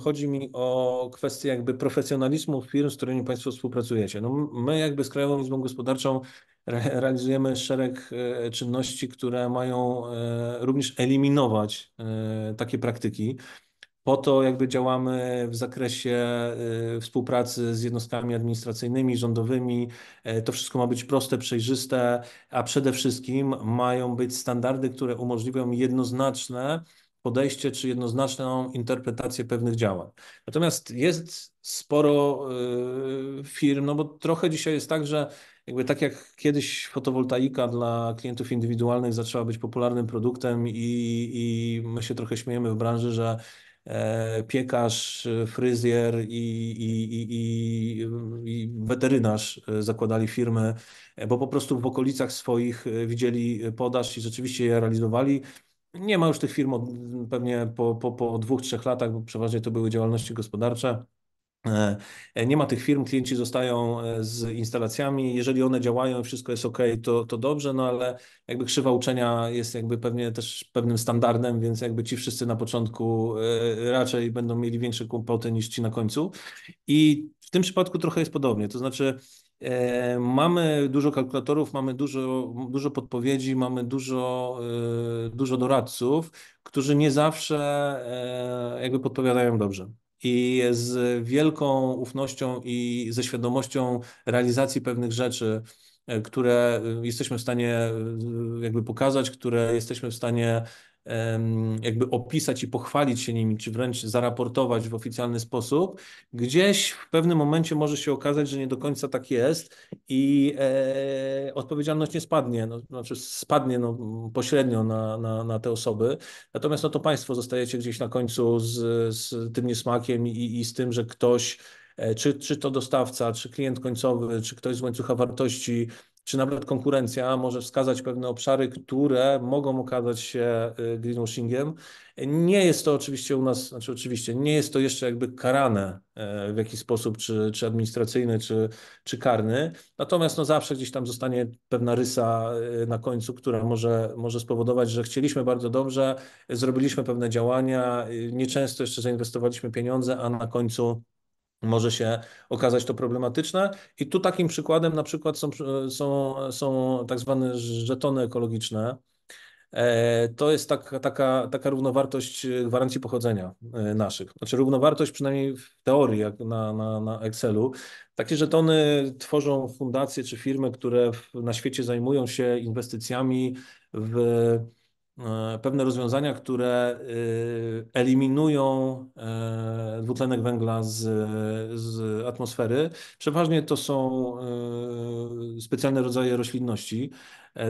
chodzi mi o kwestię jakby profesjonalizmu firm, z którymi Państwo współpracujecie. No my jakby z Krajową Izbą Gospodarczą realizujemy szereg e, czynności, które mają e, również eliminować e, takie praktyki. Po to jakby działamy w zakresie współpracy z jednostkami administracyjnymi, rządowymi. To wszystko ma być proste, przejrzyste, a przede wszystkim mają być standardy, które umożliwią jednoznaczne podejście czy jednoznaczną interpretację pewnych działań. Natomiast jest sporo y, firm, no bo trochę dzisiaj jest tak, że jakby tak jak kiedyś fotowoltaika dla klientów indywidualnych zaczęła być popularnym produktem i, i my się trochę śmiejemy w branży, że e, piekarz, fryzjer i, i, i, i, weterynarz e, zakładali firmy, bo po prostu w okolicach swoich e, widzieli podaż i rzeczywiście je realizowali. Nie ma już tych firm od, pewnie po, po, po dwóch, trzech latach, bo przeważnie to były działalności gospodarcze. E, e, nie ma tych firm, klienci zostają e, z instalacjami. Jeżeli one działają, wszystko jest ok, to, to dobrze, no ale jakby krzywa uczenia jest jakby pewnie też pewnym standardem, więc jakby ci wszyscy na początku raczej będą mieli większe kłopoty niż ci na końcu. I w tym przypadku trochę jest podobnie. To znaczy, E, mamy dużo kalkulatorów, mamy dużo, dużo podpowiedzi, mamy dużo, e, dużo doradców, którzy nie zawsze e, jakby podpowiadają dobrze. I z wielką ufnością i ze świadomością realizacji pewnych rzeczy, które jesteśmy w stanie jakby pokazać, które jesteśmy w stanie jakby opisać i pochwalić się nimi, czy wręcz zaraportować w oficjalny sposób, gdzieś w pewnym momencie może się okazać, że nie do końca tak jest i e, odpowiedzialność nie spadnie, no, znaczy spadnie no, pośrednio na, na, na te osoby, natomiast no to Państwo zostajecie gdzieś na końcu z, z tym niesmakiem i, i z tym, że ktoś e, czy, czy to dostawca, czy klient końcowy, czy ktoś z łańcucha wartości czy nawet konkurencja może wskazać pewne obszary, które mogą okazać się y, greenwashingiem. Nie jest to oczywiście u nas, znaczy oczywiście, nie jest to jeszcze jakby karane e, w jakiś sposób, czy, czy administracyjny, czy, czy karny. Natomiast no zawsze gdzieś tam zostanie pewna rysa y, na końcu, która może, może spowodować, że chcieliśmy bardzo dobrze, zrobiliśmy pewne działania, y, nieczęsto jeszcze zainwestowaliśmy pieniądze, a na końcu może się okazać to problematyczne. I tu takim przykładem na przykład są, są, są tak zwane żetony ekologiczne. E, to jest tak, taka, taka równowartość gwarancji pochodzenia e, naszych. Znaczy równowartość przynajmniej w teorii, jak na, na, na Excelu. Takie żetony tworzą fundacje czy firmy, które w, na świecie zajmują się inwestycjami w E, pewne rozwiązania, które e, eliminują e, dwutlenek węgla z, z atmosfery. Przeważnie to są specjalne rodzaje roślinności,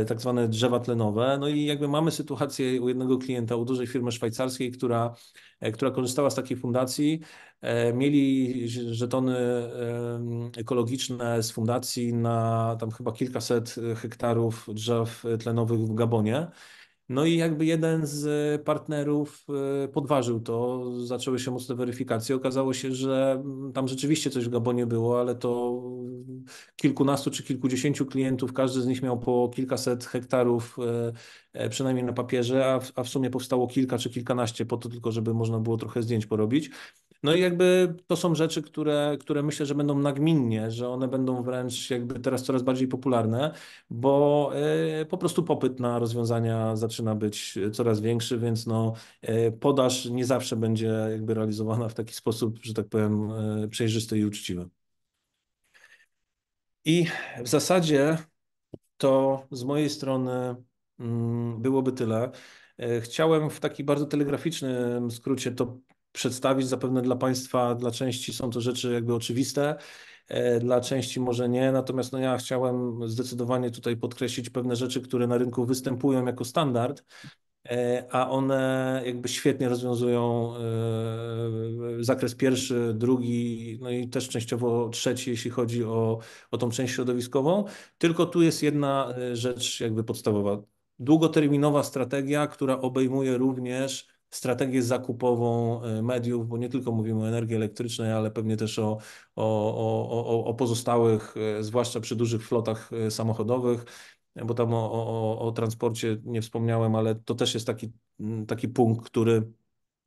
tak zwane drzewa tlenowe. No i jakby mamy sytuację u jednego klienta, u dużej firmy szwajcarskiej, która, która korzystała z takiej fundacji. Mieli żetony ekologiczne z fundacji na tam chyba kilkaset hektarów drzew tlenowych w Gabonie. No i jakby jeden z e, partnerów e, podważył to, zaczęły się mocne weryfikacje. Okazało się, że mm, tam rzeczywiście coś w Gabonie było, ale to mm, kilkunastu czy kilkudziesięciu klientów, każdy z nich miał po kilkaset hektarów, e, przynajmniej na papierze, a w, a w sumie powstało kilka czy kilkanaście po to tylko, żeby można było trochę zdjęć porobić. No i jakby to są rzeczy, które, które myślę, że będą nagminnie, że one będą wręcz jakby teraz coraz bardziej popularne, bo e, po prostu popyt na rozwiązania zaczyna być e, coraz większy, więc no, e, podaż nie zawsze będzie jakby realizowana w taki sposób, że tak powiem, przejrzysty i uczciwy. I w zasadzie to z mojej strony mm, byłoby tyle. Chciałem w taki bardzo telegraficznym skrócie to przedstawić. Zapewne dla Państwa, dla części są to rzeczy jakby oczywiste, e, dla części może nie, natomiast no ja chciałem zdecydowanie tutaj podkreślić pewne rzeczy, które na rynku występują jako standard, e, a one jakby świetnie rozwiązują e, zakres pierwszy, drugi, no i też częściowo trzeci, jeśli chodzi o, o tą część środowiskową. Tylko tu jest jedna rzecz jakby podstawowa. Długoterminowa strategia, która obejmuje również strategię zakupową e, mediów, bo nie tylko mówimy o energii elektrycznej, ale pewnie też o, o, o, o pozostałych, e, zwłaszcza przy dużych flotach e, samochodowych, bo tam o, o, o transporcie nie wspomniałem, ale to też jest taki, mm, taki punkt, który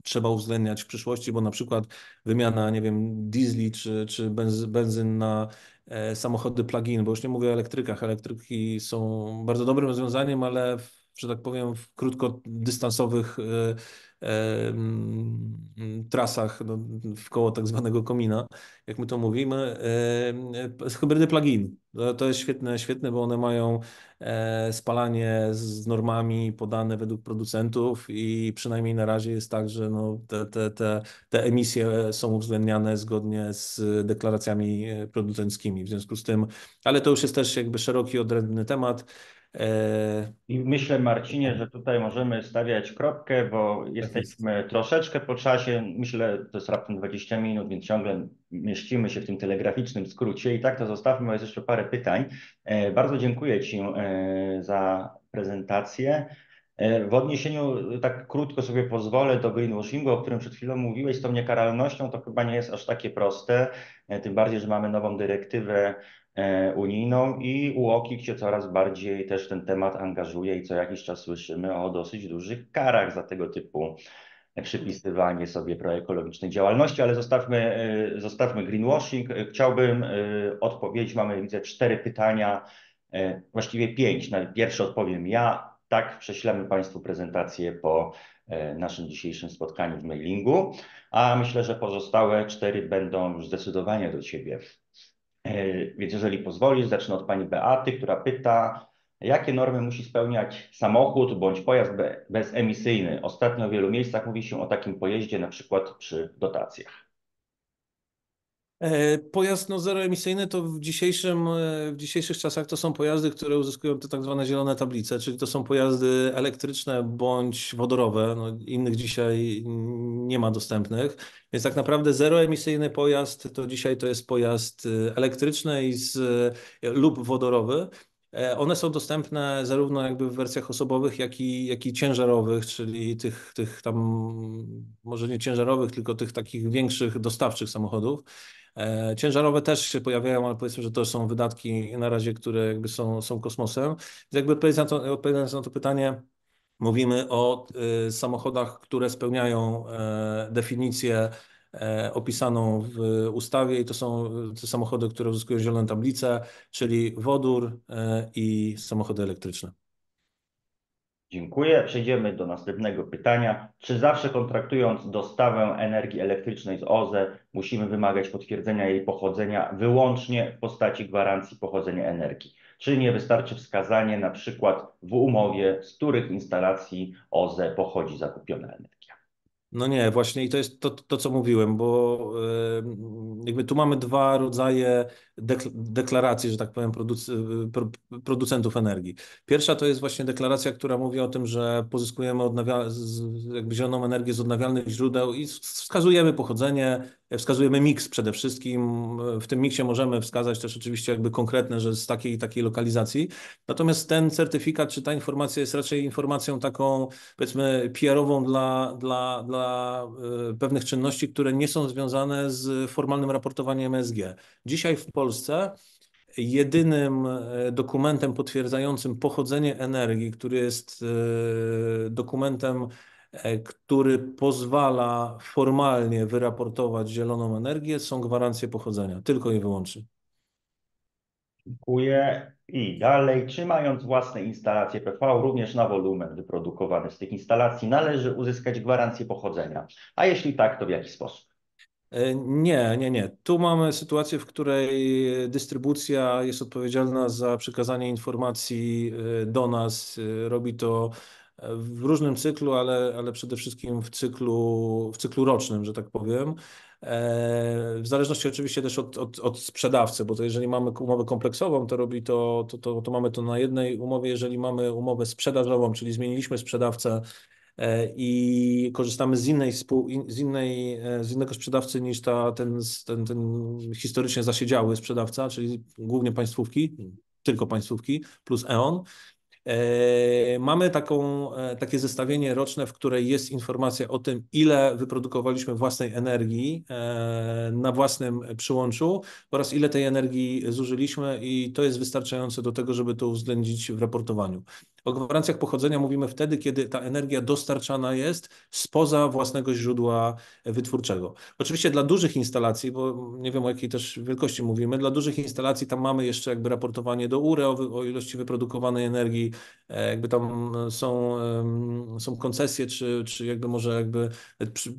trzeba uwzględniać w przyszłości, bo na przykład wymiana, nie wiem, diesli czy, czy benzyn na samochody plug-in, bo już nie mówię o elektrykach. Elektryki są bardzo dobrym rozwiązaniem, ale w, że tak powiem w krótkodystansowych trasach no, w koło tak zwanego komina, jak my to mówimy, hybrydy plug-in. To jest świetne, świetne, bo one mają e, spalanie z normami podane według producentów i przynajmniej na razie jest tak, że no te, te, te, te emisje są uwzględniane zgodnie z deklaracjami e, producenckimi. W związku z tym, ale to już jest też jakby szeroki, odrębny temat. I myślę, Marcinie, że tutaj możemy stawiać kropkę, bo jesteśmy troszeczkę po czasie. Myślę, to jest raptem 20 minut, więc ciągle mieścimy się w tym telegraficznym skrócie. I tak to zostawmy, bo jest jeszcze parę pytań. E, bardzo dziękuję Ci e, za prezentację. E, w odniesieniu, tak krótko sobie pozwolę, do greenwashingu, o którym przed chwilą mówiłeś, z tą niekaralnością, to chyba nie jest aż takie proste, tym bardziej, że mamy nową dyrektywę E, unijną i UOKiK się coraz bardziej też ten temat angażuje i co jakiś czas słyszymy o dosyć dużych karach za tego typu e, przypisywanie sobie proekologicznej działalności, ale zostawmy, e, zostawmy greenwashing. Chciałbym odpowiedzieć, mamy widzę cztery pytania, właściwie pięć. Na pierwsze odpowiem ja, tak prześlemy Państwu prezentację po naszym dzisiejszym spotkaniu w mailingu, a myślę, że pozostałe cztery będą już zdecydowanie do Ciebie E, więc jeżeli pozwolisz, zacznę od pani Beaty, która pyta, jakie normy musi spełniać samochód bądź pojazd bezemisyjny. Ostatnio w wielu miejscach mówi się o takim pojeździe, na przykład przy dotacjach. E, pojazd no, zeroemisyjny to w, dzisiejszym, e, w dzisiejszych czasach to są pojazdy, które uzyskują te tak zwane zielone tablice, czyli to są pojazdy elektryczne bądź wodorowe. No, innych dzisiaj nie ma dostępnych. Więc tak naprawdę zeroemisyjny pojazd to dzisiaj to jest pojazd e, elektryczny i z, lub wodorowy. One są dostępne zarówno jakby w wersjach osobowych, jak i, jak i ciężarowych, czyli tych, tych tam, może nie ciężarowych, tylko tych takich większych dostawczych samochodów. E, ciężarowe też się pojawiają, ale powiedzmy, że to są wydatki na razie, które jakby są, są kosmosem. Więc jakby odpowiadając na to, odpowiadając na to pytanie, mówimy o e, samochodach, które spełniają e, definicję opisaną w ustawie i to są te samochody, które uzyskują zielone tablice, czyli wodór i samochody elektryczne. Dziękuję. Przejdziemy do następnego pytania. Czy zawsze kontraktując dostawę energii elektrycznej z OZE musimy wymagać potwierdzenia jej pochodzenia wyłącznie w postaci gwarancji pochodzenia energii? Czy nie wystarczy wskazanie na przykład w umowie, z których instalacji OZE pochodzi zakupiona energia? No nie, właśnie i to jest to, to co mówiłem, bo jakby tu mamy dwa rodzaje deklaracji, że tak powiem, producentów energii. Pierwsza to jest właśnie deklaracja, która mówi o tym, że pozyskujemy jakby zieloną energię z odnawialnych źródeł i wskazujemy pochodzenie, wskazujemy miks przede wszystkim. W tym miksie możemy wskazać też oczywiście jakby konkretne, że z takiej i takiej lokalizacji. Natomiast ten certyfikat czy ta informacja jest raczej informacją taką powiedzmy PR-ową dla, dla, dla e, pewnych czynności, które nie są związane z formalnym raportowaniem MSG. Dzisiaj w Polsce Polsce jedynym e, dokumentem potwierdzającym pochodzenie energii, który jest e, dokumentem, e, który pozwala formalnie wyraportować zieloną energię, są gwarancje pochodzenia, tylko i wyłącznie. Dziękuję. I dalej, trzymając własne instalacje PV, również na wolumen wyprodukowany z tych instalacji, należy uzyskać gwarancję pochodzenia. A jeśli tak, to w jaki sposób? E, nie, nie, nie. Tu mamy sytuację, w której dystrybucja jest odpowiedzialna za przekazanie informacji e, do nas. E, robi to w różnym cyklu, ale, ale przede wszystkim w cyklu, w cyklu rocznym, że tak powiem. W zależności oczywiście też od, od, od sprzedawcy, bo to jeżeli mamy umowę kompleksową, to robi to, to, to, to mamy to na jednej umowie. Jeżeli mamy umowę sprzedażową, czyli zmieniliśmy sprzedawcę E, i korzystamy z, innej spół, z, innej, e, z innego sprzedawcy niż ta, ten, ten, ten historycznie zasiedziały sprzedawca, czyli głównie państwówki, tylko państwówki plus E.ON. E, mamy taką, takie zestawienie roczne, w której jest informacja o tym, ile wyprodukowaliśmy własnej energii na własnym przyłączu oraz ile tej energii zużyliśmy, i to jest wystarczające do tego, żeby to uwzględnić w raportowaniu. O gwarancjach pochodzenia mówimy wtedy, kiedy ta energia dostarczana jest spoza własnego źródła wytwórczego. Oczywiście dla dużych instalacji, bo nie wiem o jakiej też wielkości mówimy, dla dużych instalacji tam mamy jeszcze jakby raportowanie do URE o, o ilości wyprodukowanej energii, e, jakby tam e, są, są koncesje, czy, czy jakby może jakby e, przy,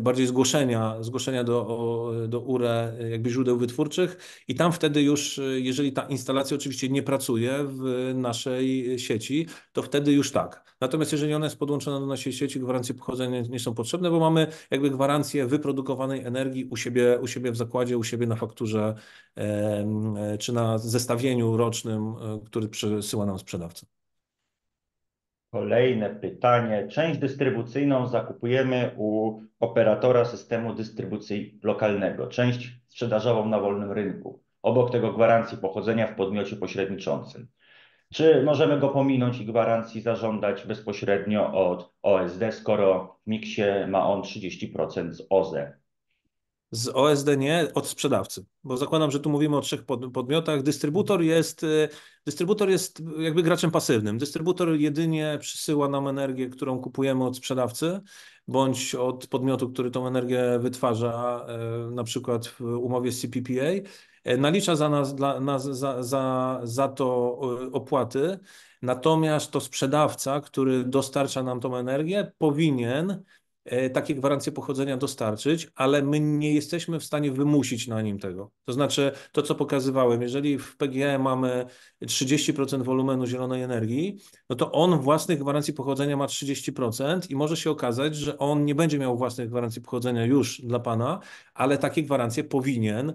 bardziej zgłoszenia, zgłoszenia do, do URE jakby źródeł wytwórczych i tam wtedy już, jeżeli ta instalacja oczywiście nie pracuje w naszej sieci, to wtedy już tak. Natomiast jeżeli ona jest podłączona do naszej sieci, gwarancje pochodzenia nie, są potrzebne, bo mamy jakby gwarancję wyprodukowanej energii u siebie, u siebie w zakładzie, u siebie na fakturze e, czy na zestawieniu rocznym, e, który przesyła nam sprzedawca. Kolejne pytanie. Część dystrybucyjną zakupujemy u operatora systemu dystrybucji lokalnego, część sprzedażową na wolnym rynku, obok tego gwarancji pochodzenia w podmiocie pośredniczącym. Czy możemy go pominąć i gwarancji zażądać bezpośrednio od OSD, skoro w miksie ma on 30% z OZE? Z OSD nie, od sprzedawcy, bo zakładam, że tu mówimy o trzech podmiotach. Dystrybutor jest, y, dystrybutor jest jakby graczem pasywnym. Dystrybutor jedynie przysyła nam energię, którą kupujemy od sprzedawcy bądź od podmiotu, który tą energię wytwarza, y, na przykład w umowie z CPPA E, nalicza za nas, dla, za, za, za to opłaty, natomiast to sprzedawca, który dostarcza nam tą energię, powinien E, takie gwarancje pochodzenia dostarczyć, ale my nie jesteśmy w stanie wymusić na nim tego. To znaczy, to co pokazywałem, jeżeli w PGE mamy 30% wolumenu zielonej energii, no to on własnych gwarancji pochodzenia ma 30% i może się okazać, że on nie będzie miał własnych gwarancji pochodzenia już dla Pana, ale takie gwarancje powinien e,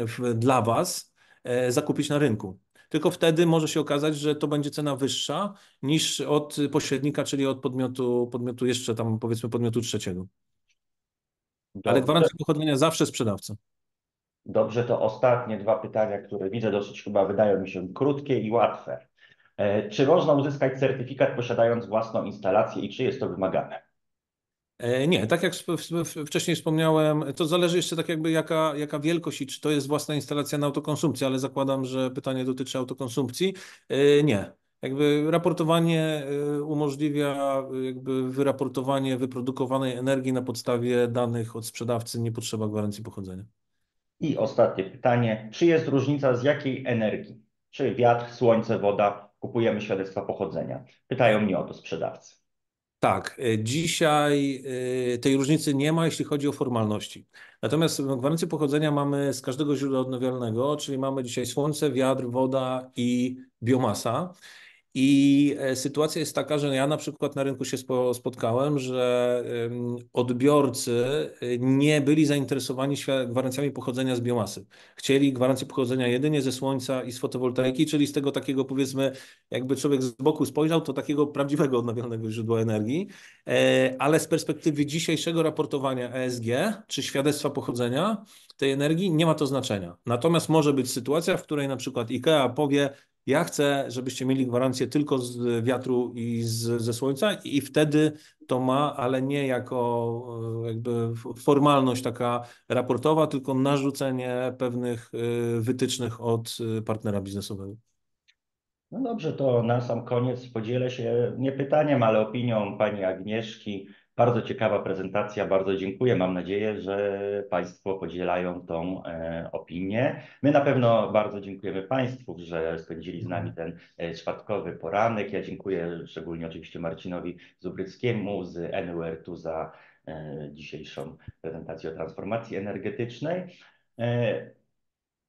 w, dla Was e, zakupić na rynku tylko wtedy może się okazać, że to będzie cena wyższa niż od pośrednika, czyli od podmiotu, podmiotu jeszcze tam powiedzmy podmiotu trzeciego. Dobrze. Ale gwarancja pochodzenia zawsze sprzedawca. Dobrze, to ostatnie dwa pytania, które widzę dosyć chyba wydają mi się krótkie i łatwe. E, czy można uzyskać certyfikat posiadając własną instalację i czy jest to wymagane? E, nie, tak jak wcześniej wspomniałem, to zależy jeszcze tak jakby jaka, jaka wielkość i czy to jest własna instalacja na autokonsumpcję, ale zakładam, że pytanie dotyczy autokonsumpcji. E, nie. Jakby raportowanie e, umożliwia jakby wyraportowanie wyprodukowanej energii na podstawie danych od sprzedawcy, nie potrzeba gwarancji pochodzenia. I ostatnie pytanie, czy jest różnica z jakiej energii? Czy wiatr, słońce, woda? Kupujemy świadectwa pochodzenia. Pytają mnie o to sprzedawcy. Tak, e, dzisiaj e, tej różnicy nie ma, jeśli chodzi o formalności. Natomiast gwarancję pochodzenia mamy z każdego źródła odnawialnego, czyli mamy dzisiaj słońce, wiatr, woda i biomasa. I e, sytuacja jest taka, że ja na przykład na rynku się spotkałem, że odbiorcy y, nie byli zainteresowani gwarancjami pochodzenia z biomasy. Chcieli gwarancję pochodzenia jedynie ze słońca i z fotowoltaiki, czyli z tego takiego powiedzmy, jakby człowiek z boku spojrzał, to takiego prawdziwego odnawialnego źródła energii. E, ale z perspektywy dzisiejszego raportowania ESG czy świadectwa pochodzenia, tej energii, nie ma to znaczenia. Natomiast może być sytuacja, w której na przykład IKEA powie, ja chcę, żebyście mieli gwarancję tylko z wiatru i z, ze słońca, i wtedy to ma, ale nie jako e, jakby formalność taka raportowa, tylko narzucenie pewnych e, wytycznych od e, partnera biznesowego. No dobrze, to na sam koniec podzielę się nie pytaniem, ale opinią pani Agnieszki bardzo ciekawa prezentacja, bardzo dziękuję. Mam nadzieję, że Państwo podzielają tą e, opinię. My na pewno bardzo dziękujemy Państwu, że spędzili z nami ten e, czwartkowy poranek. Ja dziękuję szczególnie oczywiście Marcinowi Zubryckiemu z NUR tu za e, dzisiejszą prezentację o transformacji energetycznej. E,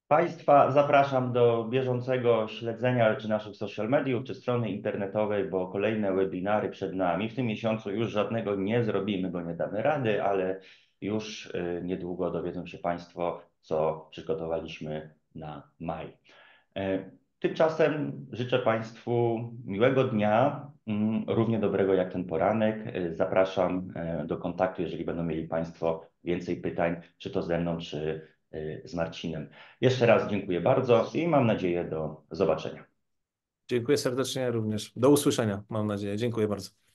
Państwa zapraszam do bieżącego śledzenia czy naszych social mediów, czy strony internetowej, bo kolejne webinary przed nami. W tym miesiącu już żadnego nie zrobimy, bo nie damy rady, ale już y, niedługo dowiedzą się Państwo, co przygotowaliśmy na maj. E, tymczasem życzę Państwu miłego dnia, mm, równie dobrego jak ten poranek. E, zapraszam e, do kontaktu, jeżeli będą mieli Państwo więcej pytań, czy to ze mną, czy Y, z Marcinem. Jeszcze raz dziękuję bardzo i mam nadzieję do zobaczenia. Dziękuję serdecznie również. Do usłyszenia, mam nadzieję. Dziękuję bardzo.